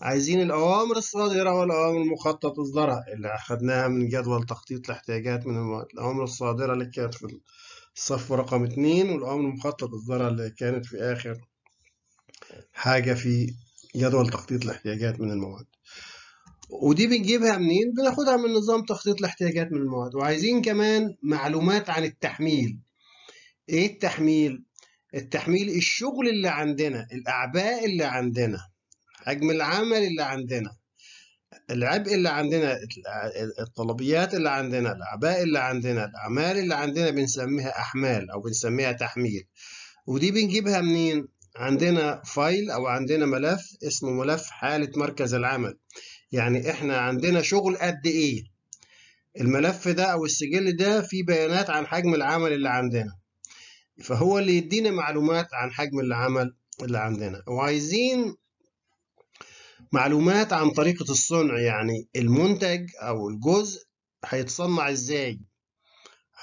عايزين الأوامر الصادرة والأوامر المخطط إصدارها اللي أخذناها من جدول تخطيط الاحتياجات من المواد الأوامر الصادرة اللي كانت في الصف رقم اتنين والأوامر المخطط إصدارها اللي كانت في آخر حاجه في جدول تخطيط الاحتياجات من المواد ودي بنجيبها منين؟ بناخدها من نظام تخطيط الاحتياجات من المواد وعايزين كمان معلومات عن التحميل ايه التحميل؟ التحميل الشغل اللي عندنا الاعباء اللي عندنا حجم العمل اللي عندنا العبء اللي عندنا الطلبيات اللي عندنا الاعباء اللي عندنا الاعمال اللي عندنا بنسميها احمال او بنسميها تحميل ودي بنجيبها منين عندنا فايل أو عندنا ملف اسمه ملف حالة مركز العمل يعني إحنا عندنا شغل قد إيه الملف ده أو السجل ده فيه بيانات عن حجم العمل اللي عندنا فهو اللي يدينا معلومات عن حجم العمل اللي عندنا وعايزين معلومات عن طريقة الصنع يعني المنتج أو الجزء هيتصنع إزاي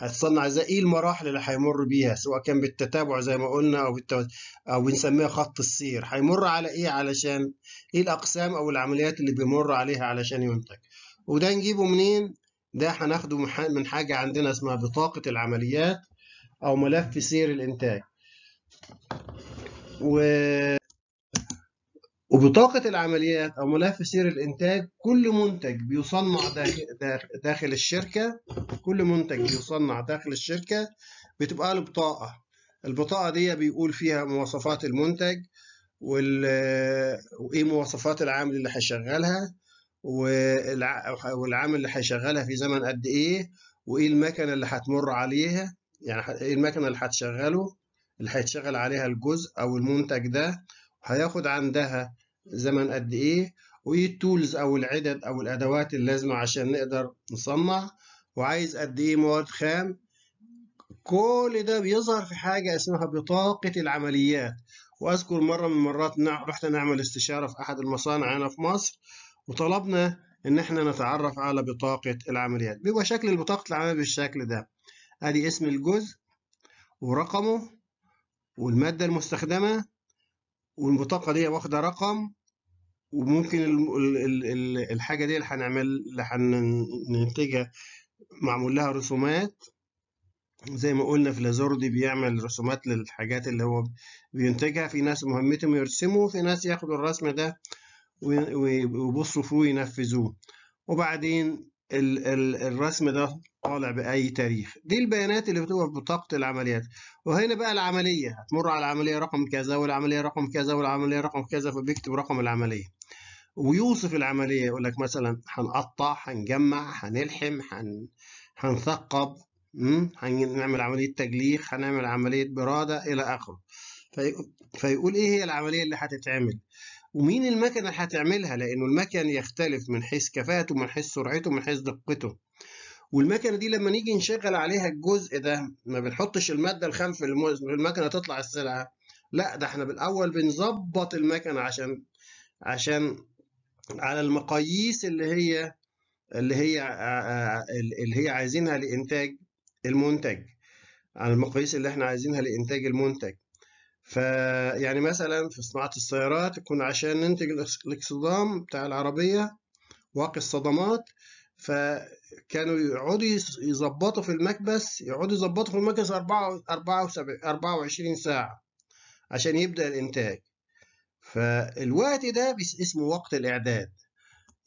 هتصنع ازاي ايه المراحل اللي هيمر بيها سواء كان بالتتابع زي ما قلنا او بالتو... او بنسميها خط السير هيمر على ايه علشان ايه الاقسام او العمليات اللي بيمر عليها علشان ينتج وده نجيبه منين ده هناخده من حاجه عندنا اسمها بطاقه العمليات او ملف سير الانتاج و وبطاقة العمليات أو ملف سير الإنتاج كل منتج بيصنع داخل, داخل الشركة كل منتج بيصنع داخل الشركة بتبقى له بطاقة البطاقة دي بيقول فيها مواصفات المنتج وإيه مواصفات العامل اللي هيشغلها والعامل اللي هيشغلها في زمن قد إيه وإيه المكنة اللي هتمر عليها يعني إيه المكنة اللي هتشغله اللي هيتشغل عليها الجزء أو المنتج ده هياخد عندها زمن قد ايه وايه التولز او العدد او الادوات اللازمه عشان نقدر نصنع وعايز قد ايه مواد خام كل ده بيظهر في حاجه اسمها بطاقه العمليات واذكر مره من المرات رحت نعمل استشاره في احد المصانع هنا في مصر وطلبنا ان احنا نتعرف على بطاقه العمليات بيبقى شكل البطاقه العمليات بالشكل ده ادي اسم الجزء ورقمه والماده المستخدمه والبطاقه دي واخده رقم وممكن الـ الـ الـ الحاجه دي اللي هنعمل اللي هننتجها معمول لها رسومات زي ما قلنا في دي بيعمل رسومات للحاجات اللي هو بينتجها في ناس مهمتهم يرسموا في ناس ياخدوا الرسم ده ويبصوا فيه وينفذوه وبعدين ال ال الرسم ده طالع بأي تاريخ دي البيانات اللي بتبقى في بطاقة العمليات وهنا بقى العملية هتمر على العملية رقم كذا والعملية رقم كذا والعملية رقم كذا فبيكتب رقم العملية ويوصف العملية يقول لك مثلا هنقطع هنجمع هنلحم هن... هنثقب هنعمل عملية تجليخ هنعمل عملية برادة إلى آخره في... فيقول إيه هي العملية اللي هتتعمل ومين المكنة اللي هتعملها لأنه المكن يختلف من حيث كفاءته من حيث سرعته من حيث دقته والمكنة دي لما نيجي نشغل عليها الجزء ده ما بنحطش المادة الخام في المكنة تطلع السلعة لا ده احنا بالأول بنظبط المكنة عشان عشان على المقاييس اللي هي اللي هي اللي هي عايزينها لإنتاج المنتج على المقاييس اللي احنا عايزينها لإنتاج المنتج فيعني مثلا في صناعة السيارات يكون عشان ننتج الاكسدام بتاع العربية واقي الصدمات فكانوا يقعدوا يظبطوا في المكبس يقعدوا يظبطوا في المكبس 24 ساعة عشان يبدأ الإنتاج فالوقت ده اسمه وقت الإعداد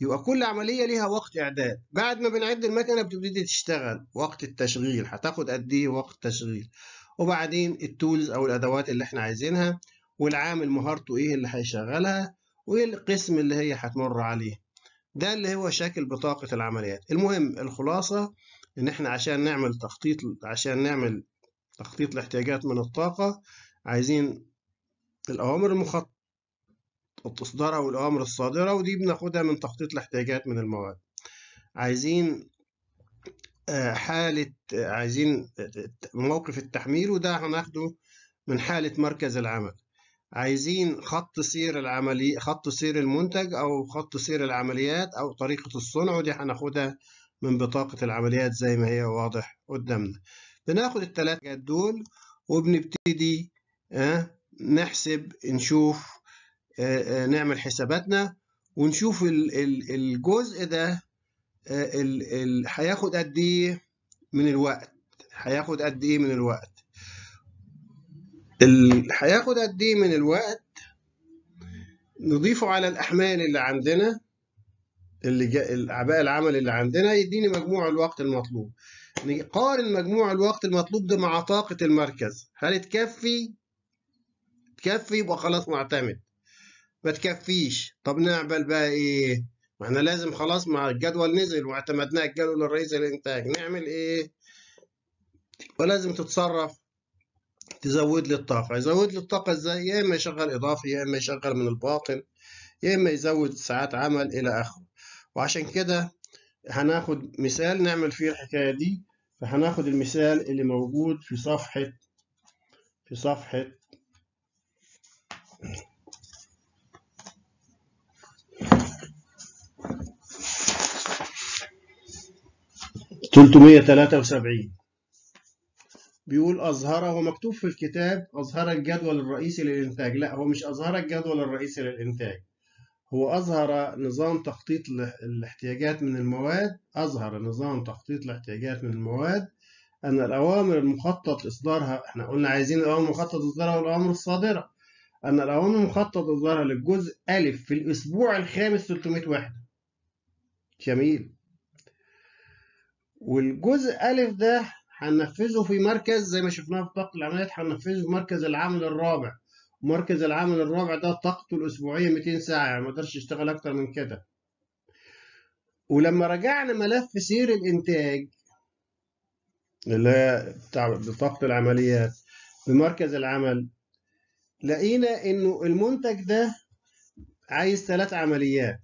يبقى كل عملية ليها وقت إعداد بعد ما بنعد المكنة بتبتدي تشتغل وقت التشغيل هتاخد قد إيه وقت تشغيل وبعدين التولز او الادوات اللي احنا عايزينها والعامل مهارته ايه اللي هيشغلها وايه القسم اللي هي هتمر عليه ده اللي هو شكل بطاقة العمليات المهم الخلاصة ان احنا عشان نعمل تخطيط عشان نعمل تخطيط الاحتياجات من الطاقة عايزين الأوامر المخطط إصدارها والأوامر الصادرة ودي بناخدها من تخطيط الاحتياجات من المواد عايزين حالة عايزين موقف التحميل وده هناخده من حالة مركز العمل عايزين خط سير العملي خط سير المنتج أو خط سير العمليات أو طريقة الصنع ودي هناخدها من بطاقة العمليات زي ما هي واضح قدامنا بناخد التلات حاجات دول وبنبتدي آه، نحسب نشوف آه، آه، نعمل حساباتنا ونشوف الجزء ده آه، هياخد قد ايه من الوقت هياخد قد ايه من الوقت هياخد قد ايه من الوقت نضيفه على الاحمال اللي عندنا اللي جاء الاعباء العمل اللي عندنا يديني مجموع الوقت المطلوب نقارن مجموع الوقت المطلوب ده مع طاقة المركز هل تكفي تكفي يبقى خلاص معتمد ما تكفيش طب نعمل بقى ايه احنا لازم خلاص مع الجدول نزل واعتمدناه الجدول الرئيسي للإنتاج نعمل إيه؟ ولازم تتصرف تزود لي الطاقة يزود لي الطاقة إزاي؟ يا إما يشغل إضافي يا إما يشغل من الباطن يا إما يزود ساعات عمل إلى آخره وعشان كده هناخد مثال نعمل فيه الحكاية دي فهناخد المثال اللي موجود في صفحة في صفحة 373 بيقول أظهر هو مكتوب في الكتاب أظهر الجدول الرئيسي للإنتاج لا هو مش أظهر الجدول الرئيسي للإنتاج هو أظهر نظام تخطيط الاحتياجات من المواد أظهر نظام تخطيط الاحتياجات من المواد أن الأوامر المخطط إصدارها إحنا قلنا عايزين الأوامر المخطط إصدارها والأوامر الصادرة أن الأوامر المخطط إصدارها للجزء أ في الأسبوع الخامس 300 وحدة جميل والجزء ألف ده هننفذه في مركز زي ما شفناه في باقة العمليات هننفذه في مركز العمل الرابع مركز العمل الرابع ده طاقته الأسبوعية 200 ساعة يعني ما قدرش يشتغل أكتر من كده ولما رجعنا ملف سير الإنتاج اللي هي بتاع بطاقة العمليات في مركز العمل لقينا إنه المنتج ده عايز ثلاث عمليات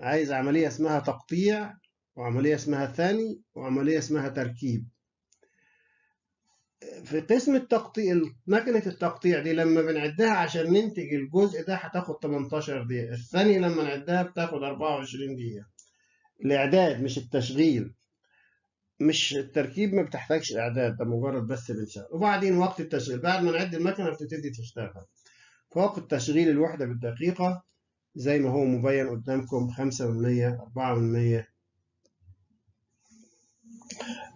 عايز عملية اسمها تقطيع وعملية اسمها ثاني وعملية اسمها تركيب في قسم التقطيع ماكينة التقطيع دي لما بنعدها عشان ننتج الجزء ده هتاخد 18 دقيقة الثانية لما نعدها بتاخد 24 دقيقة الإعداد مش التشغيل مش التركيب ما بتحتاجش إعداد ده مجرد بس بنشغل وبعدين وقت التشغيل بعد ما نعد المكنة بتبتدي تشتغل فوق التشغيل الوحدة بالدقيقة زي ما هو مبين قدامكم 5% 4%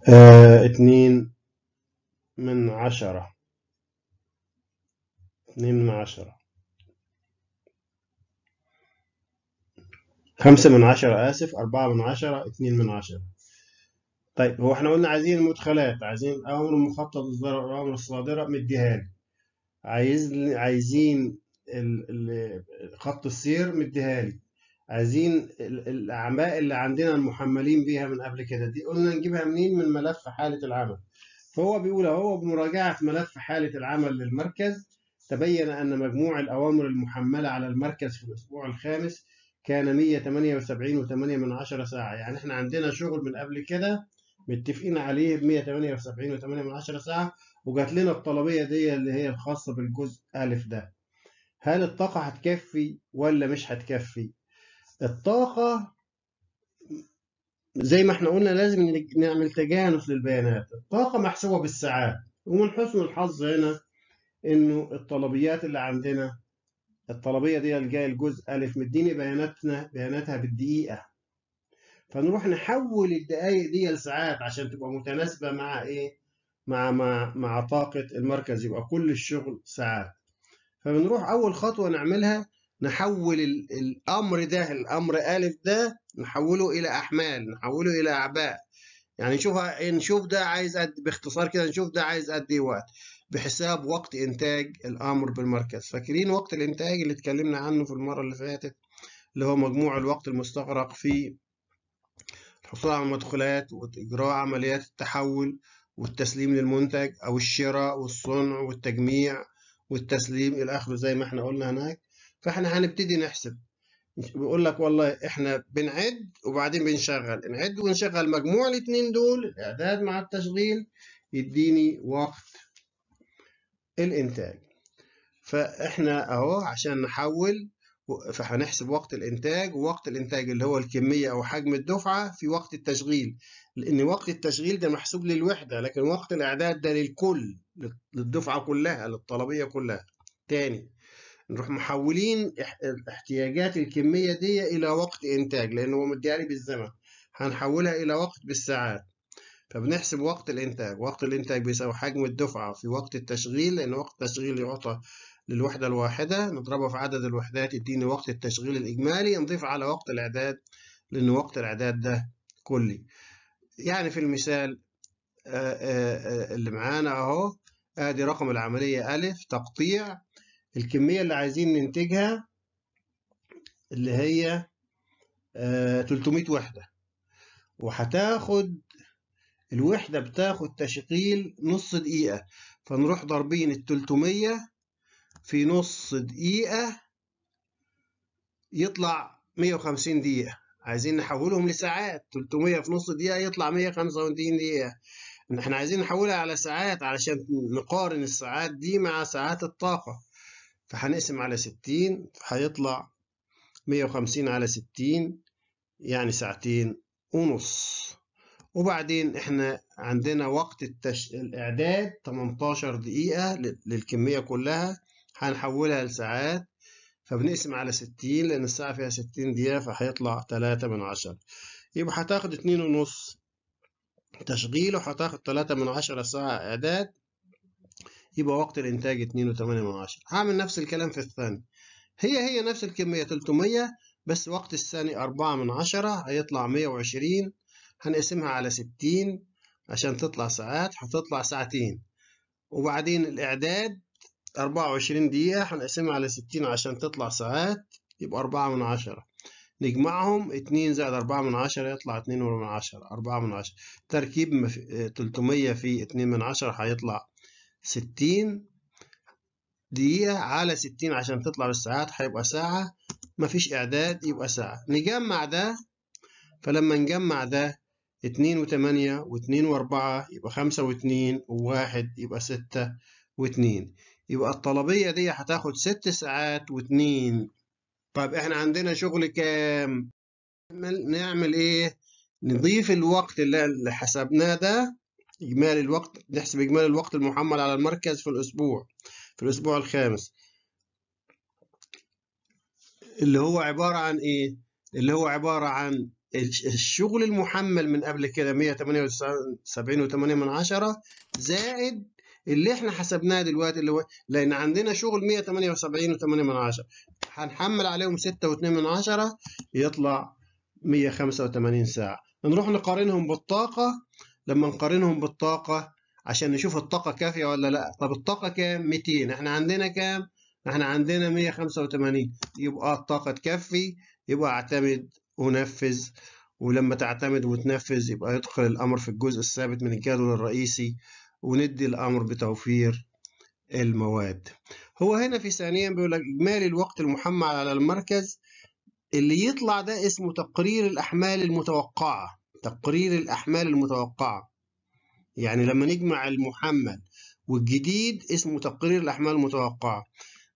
اثنين آه، اتنين من عشرة اتنين من عشرة خمسة من عشرة آسف أربعة من عشرة اتنين من عشرة طيب هو احنا قلنا عايزين المدخلات عايزين الأوامر المخطط الضرر والأوامر الصادرة مديهالي عايز عايزين خط السير مديهالي عايزين الاعباء اللي عندنا المحملين بيها من قبل كده دي قلنا نجيبها منين من ملف حاله العمل فهو بيقول اهو بمراجعه ملف حاله العمل للمركز تبين ان مجموع الاوامر المحمله على المركز في الاسبوع الخامس كان 178.8 من عشرة ساعه يعني احنا عندنا شغل من قبل كده متفقين عليه ب 178.8 من عشرة ساعه وجات لنا الطلبيه دي اللي هي الخاصه بالجزء الف ده هل الطاقه هتكفي ولا مش هتكفي الطاقة زي ما احنا قلنا لازم نعمل تجانس للبيانات الطاقة محسوبة بالساعات ومن حسن الحظ هنا انه الطلبيات اللي عندنا الطلبية دي اللي جاية الجزء ألف مديني بياناتنا بياناتها بالدقيقة فنروح نحول الدقايق دي لساعات عشان تبقى متناسبة مع إيه؟ مع مع مع طاقة المركز يبقى كل الشغل ساعات فبنروح أول خطوة نعملها نحول الأمر ده الأمر ألف ده نحوله إلى أحمال نحوله إلى أعباء يعني نشوف نشوف ده عايز قد باختصار كده نشوف ده عايز قد إيه وقت بحساب وقت إنتاج الأمر بالمركز فاكرين وقت الإنتاج اللي اتكلمنا عنه في المرة اللي فاتت اللي هو مجموع الوقت المستغرق في الحصول على المدخلات وإجراء عمليات التحول والتسليم للمنتج أو الشراء والصنع والتجميع والتسليم إلى آخره زي ما احنا قلنا هناك فاحنا هنبتدي نحسب بيقول لك والله احنا بنعد وبعدين بنشغل نعد ونشغل مجموع الاثنين دول الاعداد مع التشغيل يديني وقت الانتاج فاحنا اهو عشان نحول فهنحسب وقت الانتاج ووقت الانتاج اللي هو الكميه او حجم الدفعه في وقت التشغيل لان وقت التشغيل ده محسوب للوحده لكن وقت الاعداد ده للكل للدفعه كلها للطلبيه كلها تاني نروح محولين احتياجات الكمية دي إلى وقت إنتاج لأن هو مدياني بالزمن هنحولها إلى وقت بالساعات فبنحسب وقت الإنتاج وقت الإنتاج بيساوي حجم الدفعة في وقت التشغيل لأن وقت التشغيل يعطى للوحدة الواحدة نضربها في عدد الوحدات يديني وقت التشغيل الإجمالي نضيف على وقت الإعداد لأن وقت الإعداد ده كلي يعني في المثال اللي معانا أهو آدي رقم العملية ا تقطيع الكمية اللي عايزين ننتجها اللي هي 300 آه، وحدة وهتاخد الوحدة بتاخد تشغيل نص دقيقة فنروح ضاربين التلتمية في نص دقيقة يطلع 150 دقيقة عايزين نحولهم لساعات 300 في نص دقيقة يطلع وخمسين دقيقة احنا عايزين نحولها على ساعات علشان نقارن الساعات دي مع ساعات الطاقة فهنقسم على 60 هيطلع 150 على 60 يعني ساعتين ونص وبعدين احنا عندنا وقت التش... الاعداد 18 دقيقة للكمية كلها هنحولها لساعات فبنقسم على 60 لان الساعة فيها 60 دقيقة فهيطلع 3 من 10 يبقى هتاخد 2 ونص تشغيل وهتاخد 3 من 10 ساعة اعداد يبقى وقت الإنتاج 2.8 هعمل نفس الكلام في الثاني هي هي نفس الكمية 300 بس وقت الثاني 4 من 10 هيطلع 120 هنقسمها على 60 عشان تطلع ساعات هتطلع ساعتين وبعدين الإعداد 24 دقيقة هنقسمها على 60 عشان تطلع ساعات يبقى 4 من 10 نجمعهم 2 زائد 4 من 10 يطلع 2 من 10 4 من 10 تركيب 300 في 2 من 10 هيطلع 60 دقيقة على 60 عشان تطلع بالساعات هيبقى ساعة مفيش إعداد يبقى ساعة نجمع ده فلما نجمع ده اتنين وتمانية و وأربعة يبقى خمسة و وواحد يبقى ستة 2 يبقى الطلبية دي هتاخد ست ساعات واتنين طب احنا عندنا شغل كام؟ نعمل ايه؟ نضيف الوقت اللي حسبناه ده إجمالي الوقت نحسب إجمالي الوقت المحمل على المركز في الأسبوع في الأسبوع الخامس اللي هو عبارة عن إيه؟ اللي هو عبارة عن الشغل المحمل من قبل كده 178.8 من عشرة زائد اللي احنا حسبناه دلوقتي اللي هو لان عندنا شغل 178.8 من عشرة هنحمل عليهم 6.2 من عشرة يطلع 185 ساعة نروح نقارنهم بالطاقة لما نقارنهم بالطاقة عشان نشوف الطاقة كافية ولا لا طب الطاقة كام 200 احنا عندنا كام احنا عندنا 185 يبقى الطاقة تكفي يبقى اعتمد ونفذ ولما تعتمد وتنفذ يبقى يدخل الأمر في الجزء الثابت من الجدول الرئيسي وندي الأمر بتوفير المواد هو هنا في ثانيا بيقول لك إجمالي الوقت المحمل على المركز اللي يطلع ده اسمه تقرير الأحمال المتوقعة تقرير الأحمال المتوقعة يعني لما نجمع المحمل والجديد اسمه تقرير الأحمال المتوقعة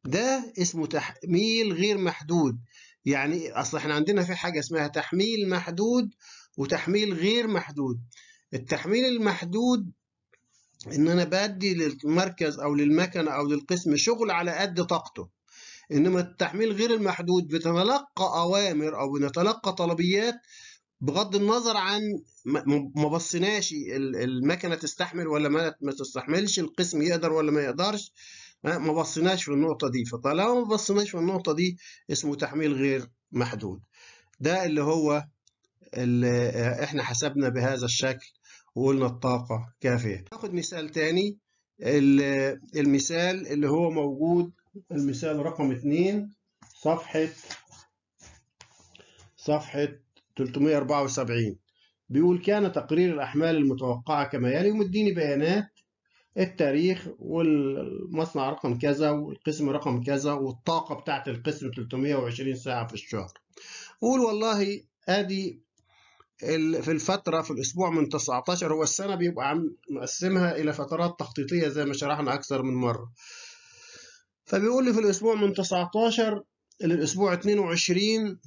ده اسمه تحميل غير محدود يعني أصل إحنا عندنا في حاجة اسمها تحميل محدود وتحميل غير محدود التحميل المحدود إن أنا بدي للمركز أو للمكنة أو للقسم شغل على قد طاقته إنما التحميل غير المحدود بنتلقى أوامر أو بنتلقى طلبيات بغض النظر عن ما بصيناش المكنه تستحمل ولا ما تستحملش القسم يقدر ولا ما يقدرش ما بصيناش في النقطه دي فطالما ما بصيناش في النقطه دي اسمه تحميل غير محدود ده اللي هو اللي احنا حسبنا بهذا الشكل وقلنا الطاقه كافيه ناخد مثال تاني المثال اللي هو موجود المثال رقم اثنين صفحه صفحه 374 بيقول كان تقرير الأحمال المتوقعة كما يلي ومديني بيانات التاريخ والمصنع رقم كذا والقسم رقم كذا والطاقة بتاعت القسم 320 ساعة في الشهر قول والله ادي في الفترة في الأسبوع من 19 هو السنة بيبقى عم مقسمها إلى فترات تخطيطية زي ما شرحنا أكثر من مرة فبيقول لي في الأسبوع من 19 للأسبوع 22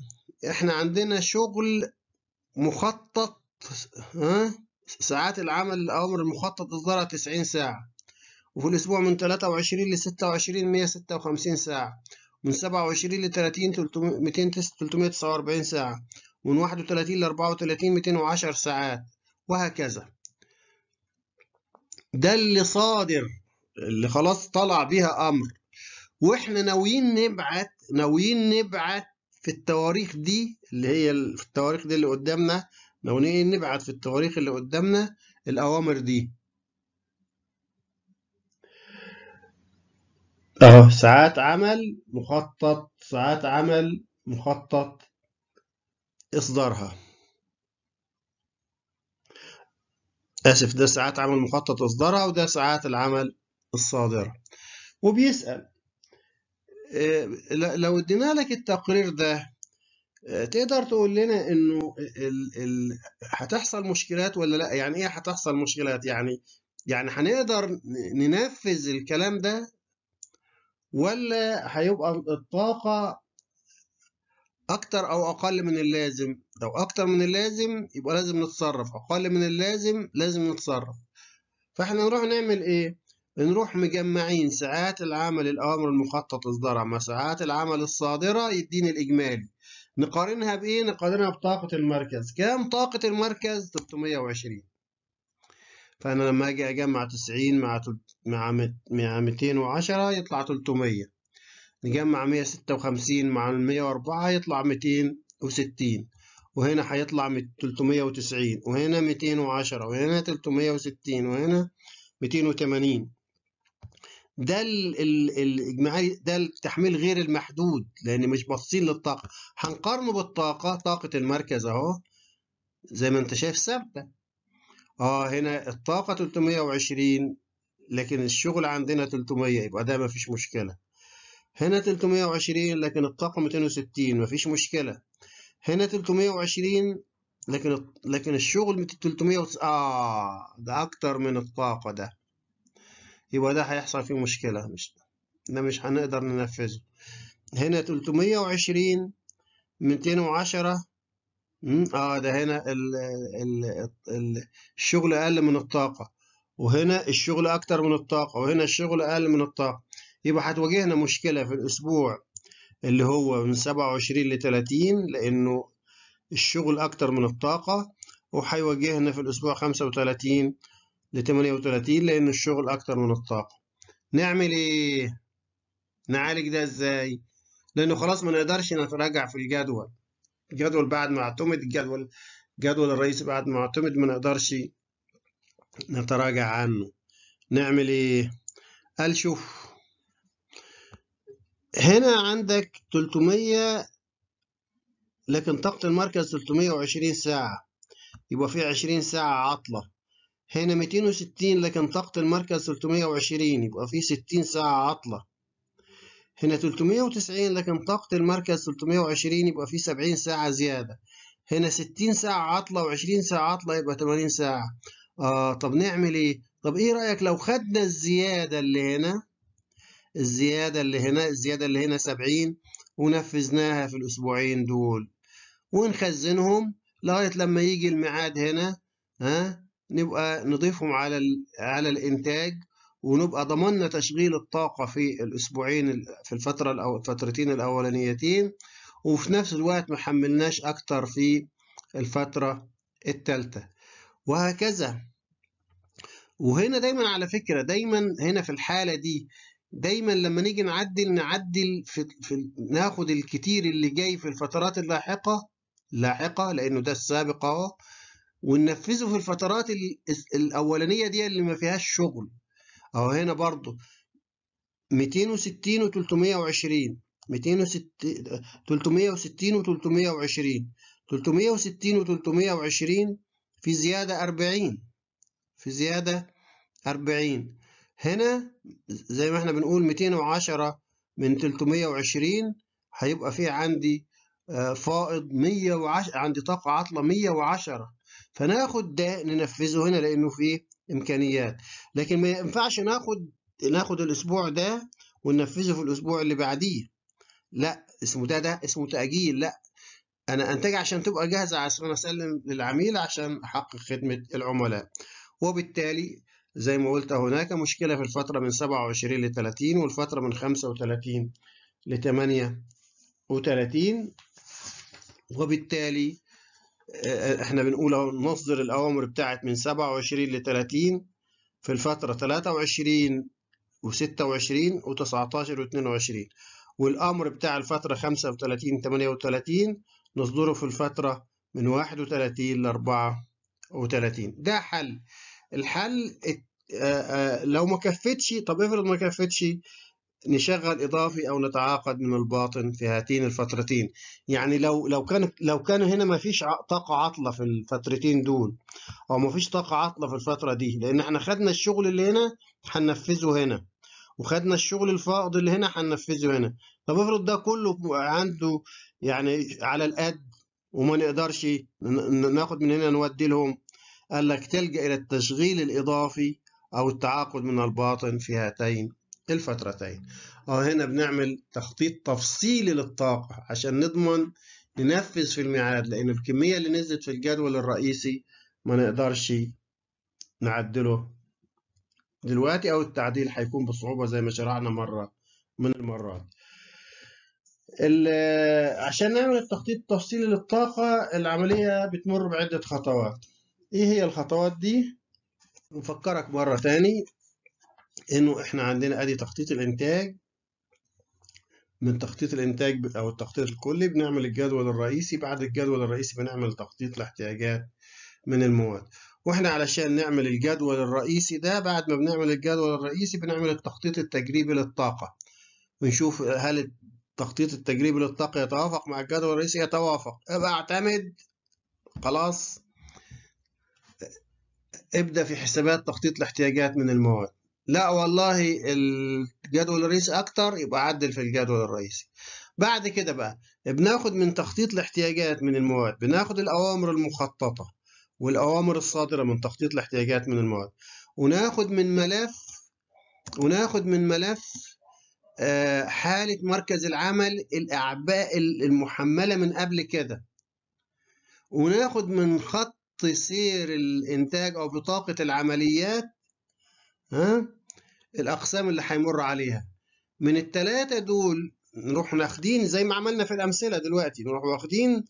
احنا عندنا شغل مخطط ها ساعات العمل الأمر المخطط إصدارها 90 ساعة وفي الأسبوع من 23 ل 26 156 ساعة من 27 ل 30 349 ساعة من 31 ل 34 210 ساعات وهكذا ده اللي صادر اللي خلاص طلع بيها أمر واحنا ناويين نبعت ناويين نبعت في التواريخ دي اللي هي في التواريخ دي اللي قدامنا لو نبعت في التواريخ اللي قدامنا الأوامر دي أهو ساعات عمل مخطط ساعات عمل مخطط إصدارها آسف ده ساعات عمل مخطط إصدارها وده ساعات العمل الصادرة وبيسأل إيه، لو ادينا لك التقرير ده إيه، تقدر تقول لنا انه ال ال هتحصل مشكلات ولا لا يعني ايه هتحصل مشكلات يعني يعني هنقدر ننفذ الكلام ده ولا هيبقى الطاقة أكتر أو أقل من اللازم لو أكتر من اللازم يبقى لازم نتصرف أقل من اللازم لازم نتصرف فإحنا نروح نعمل إيه نروح مجمعين ساعات العمل الأوامر المخطط إصدارها مع ساعات العمل الصادرة يديني الإجمالي نقارنها بإيه؟ نقارنها بطاقة المركز كم طاقة المركز؟ 320 فأنا لما أجي أجمع 90 مع مع 210 يطلع 300 نجمع 156 مع 104 يطلع 260 وهنا هيطلع 390 وهنا 210 وهنا 360 وهنا 280 ده الاجماعي ده التحميل غير المحدود لان مش باصين للطاقه هنقارنه بالطاقه طاقه المركز اهو زي ما انت شايف ثابته اه هنا الطاقه 320 لكن الشغل عندنا 300 يبقى ده مفيش مشكله هنا 320 لكن الطاقه 260 مفيش مشكله هنا 320 لكن لكن الشغل 300 اه ده اكتر من الطاقه ده يبقى ده هيحصل فيه مشكلة مش ده مش هنقدر ننفذه هنا 320 210 اه ده هنا الـ الـ الـ الشغل اقل من الطاقة وهنا الشغل اكتر من الطاقة وهنا الشغل اقل من الطاقة يبقى هتواجهنا مشكلة في الاسبوع اللي هو من 27 ل 30 لانه الشغل اكتر من الطاقة وهيواجهنا في الاسبوع 35 ل 38 لأن الشغل أكتر من الطاقة نعمل إيه؟ نعالج ده إزاي؟ لأنه خلاص ما نقدرش نتراجع في الجدول الجدول بعد ما اعتمد الجدول جدول الرئيس بعد ما اعتمد ما نقدرش نتراجع عنه نعمل إيه؟ قال شوف هنا عندك 300 لكن طاقة المركز 320 ساعة يبقى في 20 ساعة عطلة هنا 260 لكن طاقة المركز 320 يبقى في 60 ساعة عطلة هنا 390 لكن طاقة المركز 320 يبقى في 70 ساعة زيادة هنا 60 ساعة عطلة و20 ساعة عطلة يبقى 80 ساعة آه طب نعمل ايه؟ طب ايه رأيك لو خدنا الزيادة اللي هنا الزيادة اللي هنا الزيادة اللي هنا 70 ونفذناها في الأسبوعين دول ونخزنهم لغاية لما يجي الميعاد هنا ها نبقى نضيفهم على على الانتاج ونبقى ضمننا تشغيل الطاقة في الأسبوعين في الفترة الفترتين الأولانيتين وفي نفس الوقت ما حملناش أكتر في الفترة الثالثة وهكذا وهنا دايما على فكرة دايما هنا في الحالة دي دايما لما نيجي نعدل نعدل في, في ناخد الكتير اللي جاي في الفترات اللاحقة لاحقة لأنه ده السابق أهو وننفذه في الفترات الاولانيه دي اللي ما فيهاش شغل اهو هنا برضو 260 و 320 360 و 320 360 و 320 في زيادة 40 في زيادة 40 هنا زي ما احنا بنقول 210 من 320 هيبقى في عندي آه، فائض 110 عندي طاقة عطلة 110 فناخد ده ننفذه هنا لانه في امكانيات لكن ما ينفعش ناخد ناخد الاسبوع ده وننفذه في الاسبوع اللي بعديه لا اسمه ده ده اسمه تاجيل لا انا انتج عشان تبقى جاهزه عشان اسلم للعميل عشان احقق خدمه العملاء وبالتالي زي ما قلت هناك مشكله في الفتره من 27 ل 30 والفتره من 35 ل 38 وبالتالي احنا بنقول نصدر الأوامر بتاعت من 27 ل 30 في الفترة 23 و26 و19 و22 والأمر بتاع الفترة 35 38 نصدره في الفترة من 31 ل 34 ده حل الحل آه، آه، لو ما كفتش طب افرض ما كفتش نشغل اضافي او نتعاقد من الباطن في هاتين الفترتين يعني لو لو كان لو كان هنا ما فيش طاقه عاطله في الفترتين دول او ما فيش طاقه عاطله في الفتره دي لان احنا خدنا الشغل اللي هنا هننفذه هنا وخدنا الشغل الفائض اللي هنا هننفذه هنا طب افرض ده كله عنده يعني على القد وما نقدرش ناخد من هنا نودي لهم قال لك تلجا الى التشغيل الاضافي او التعاقد من الباطن في هاتين الفترتين اه هنا بنعمل تخطيط تفصيلي للطاقة عشان نضمن ننفذ في الميعاد لأن الكمية اللي نزلت في الجدول الرئيسي ما نقدرش نعدله دلوقتي أو التعديل هيكون بصعوبة زي ما شرحنا مرة من المرات عشان نعمل التخطيط التفصيلي للطاقة العملية بتمر بعدة خطوات ايه هي الخطوات دي؟ نفكرك مرة تاني انه احنا عندنا ادي تخطيط الانتاج من تخطيط الانتاج او التخطيط الكلي بنعمل الجدول الرئيسي بعد الجدول الرئيسي بنعمل تخطيط الاحتياجات من المواد واحنا علشان نعمل الجدول الرئيسي ده بعد ما بنعمل الجدول الرئيسي بنعمل التخطيط التجريبي للطاقة ونشوف هل التخطيط التجريبي للطاقة يتوافق مع الجدول الرئيسي يتوافق ابقى اعتمد خلاص ابدأ في حسابات تخطيط الاحتياجات من المواد لا والله الجدول الرئيسي اكتر يبقى عدل في الجدول الرئيسي بعد كده بقى بناخد من تخطيط الاحتياجات من المواد بناخد الاوامر المخططه والاوامر الصادره من تخطيط الاحتياجات من المواد وناخد من ملف وناخد من ملف آه، حاله مركز العمل الاعباء المحمله من قبل كده وناخد من خط سير الانتاج او بطاقه العمليات ها الأقسام اللي هيمر عليها من التلاتة دول نروح ناخدين زي ما عملنا في الأمثلة دلوقتي نروح واخدين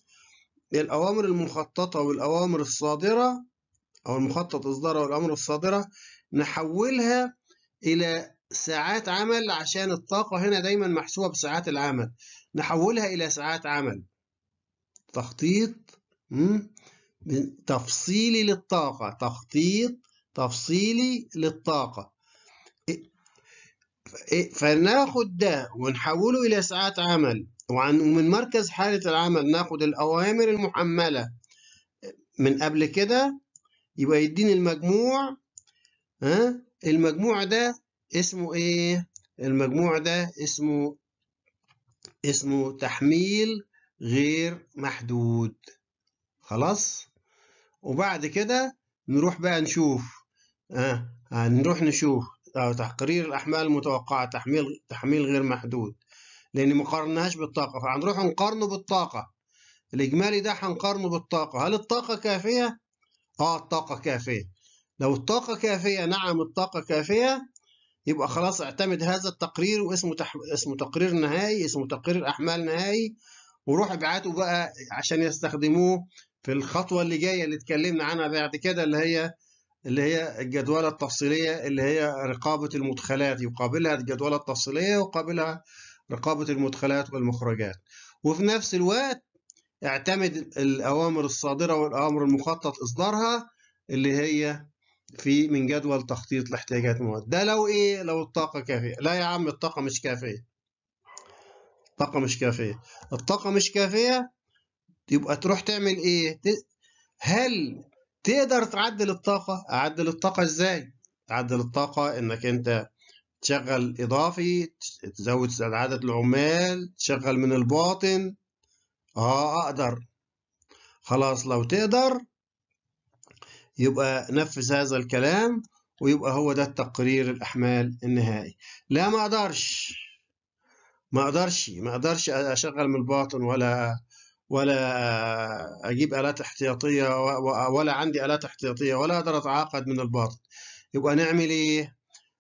الأوامر المخططة والأوامر الصادرة أو المخطط إصدارها والامر الصادرة نحولها إلى ساعات عمل عشان الطاقة هنا دايما محسوبة بساعات العمل نحولها إلى ساعات عمل تخطيط تفصيلي للطاقة تخطيط تفصيلي للطاقة إيه، إيه، فناخد ده ونحوله إلى ساعات عمل ومن مركز حالة العمل ناخد الأوامر المحملة من قبل كده يبقى يديني المجموع ها المجموع ده اسمه ايه المجموع ده اسمه اسمه تحميل غير محدود خلاص وبعد كده نروح بقى نشوف آه. هنروح اه، نشوف اه، تقرير الأحمال المتوقعة تحميل تحميل غير محدود لأن ما قارناهاش بالطاقة فهنروح نقارنه بالطاقة الإجمالي ده هنقارنه بالطاقة هل الطاقة كافية؟ آه الطاقة كافية لو الطاقة كافية نعم الطاقة كافية يبقى خلاص اعتمد هذا التقرير واسمه تح... اسمه تقرير نهائي اسمه تقرير أحمال نهائي وروح ابعته بقى عشان يستخدموه في الخطوة اللي جاية اللي اتكلمنا عنها بعد كده اللي هي اللي هي الجدولة التفصيلية اللي هي رقابة المدخلات يقابلها الجدولة التفصيلية وقابلها رقابة المدخلات والمخرجات وفي نفس الوقت اعتمد الأوامر الصادرة والأوامر المخطط إصدارها اللي هي في من جدول تخطيط لاحتياجات المواد ده لو إيه لو الطاقة كافية لا يا عم الطاقة مش كافية الطاقة مش كافية الطاقة مش كافية يبقى تروح تعمل إيه هل تقدر تعدل الطاقة أعدل الطاقة إزاي؟ تعدل الطاقة إنك أنت تشغل إضافي تزود عدد العمال تشغل من الباطن آه أقدر خلاص لو تقدر يبقى نفذ هذا الكلام ويبقى هو ده التقرير الأحمال النهائي لا ما أقدرش ما أقدرش ما أقدرش أشغل من الباطن ولا ولا اجيب الات احتياطيه ولا عندي الات احتياطيه ولا اقدر اتعاقد من الباطن يبقى نعمل ايه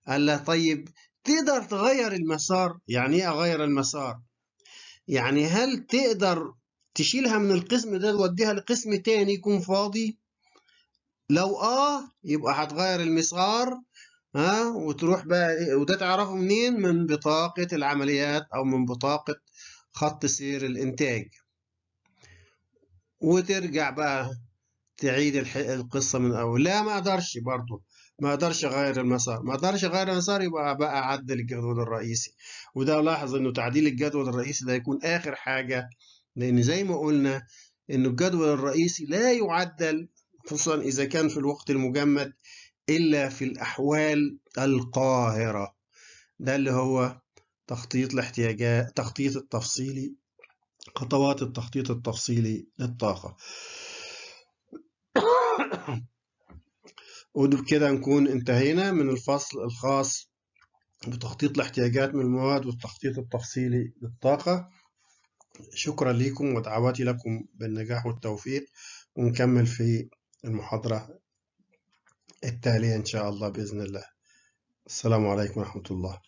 قال طيب تقدر تغير المسار يعني ايه اغير المسار يعني هل تقدر تشيلها من القسم ده توديها لقسم تاني يكون فاضي لو اه يبقى هتغير المسار ها وتروح بقى إيه؟ وده تعرفه منين من بطاقه العمليات او من بطاقه خط سير الانتاج وترجع بقى تعيد القصة من أول لا ما أقدرش برضه ما أقدرش أغير المسار ما أقدرش أغير المسار يبقى بقى أعدل الجدول الرئيسي وده لاحظ إنه تعديل الجدول الرئيسي ده يكون آخر حاجة لأن زي ما قلنا إنه الجدول الرئيسي لا يعدل خصوصا إذا كان في الوقت المجمد إلا في الأحوال القاهرة ده اللي هو تخطيط الاحتياجات تخطيط التفصيلي خطوات التخطيط التفصيلي للطاقة وبكده نكون انتهينا من الفصل الخاص بتخطيط الاحتياجات من المواد والتخطيط التفصيلي للطاقة شكرا لكم ودعواتي لكم بالنجاح والتوفيق ونكمل في المحاضرة التالية إن شاء الله بإذن الله السلام عليكم ورحمة الله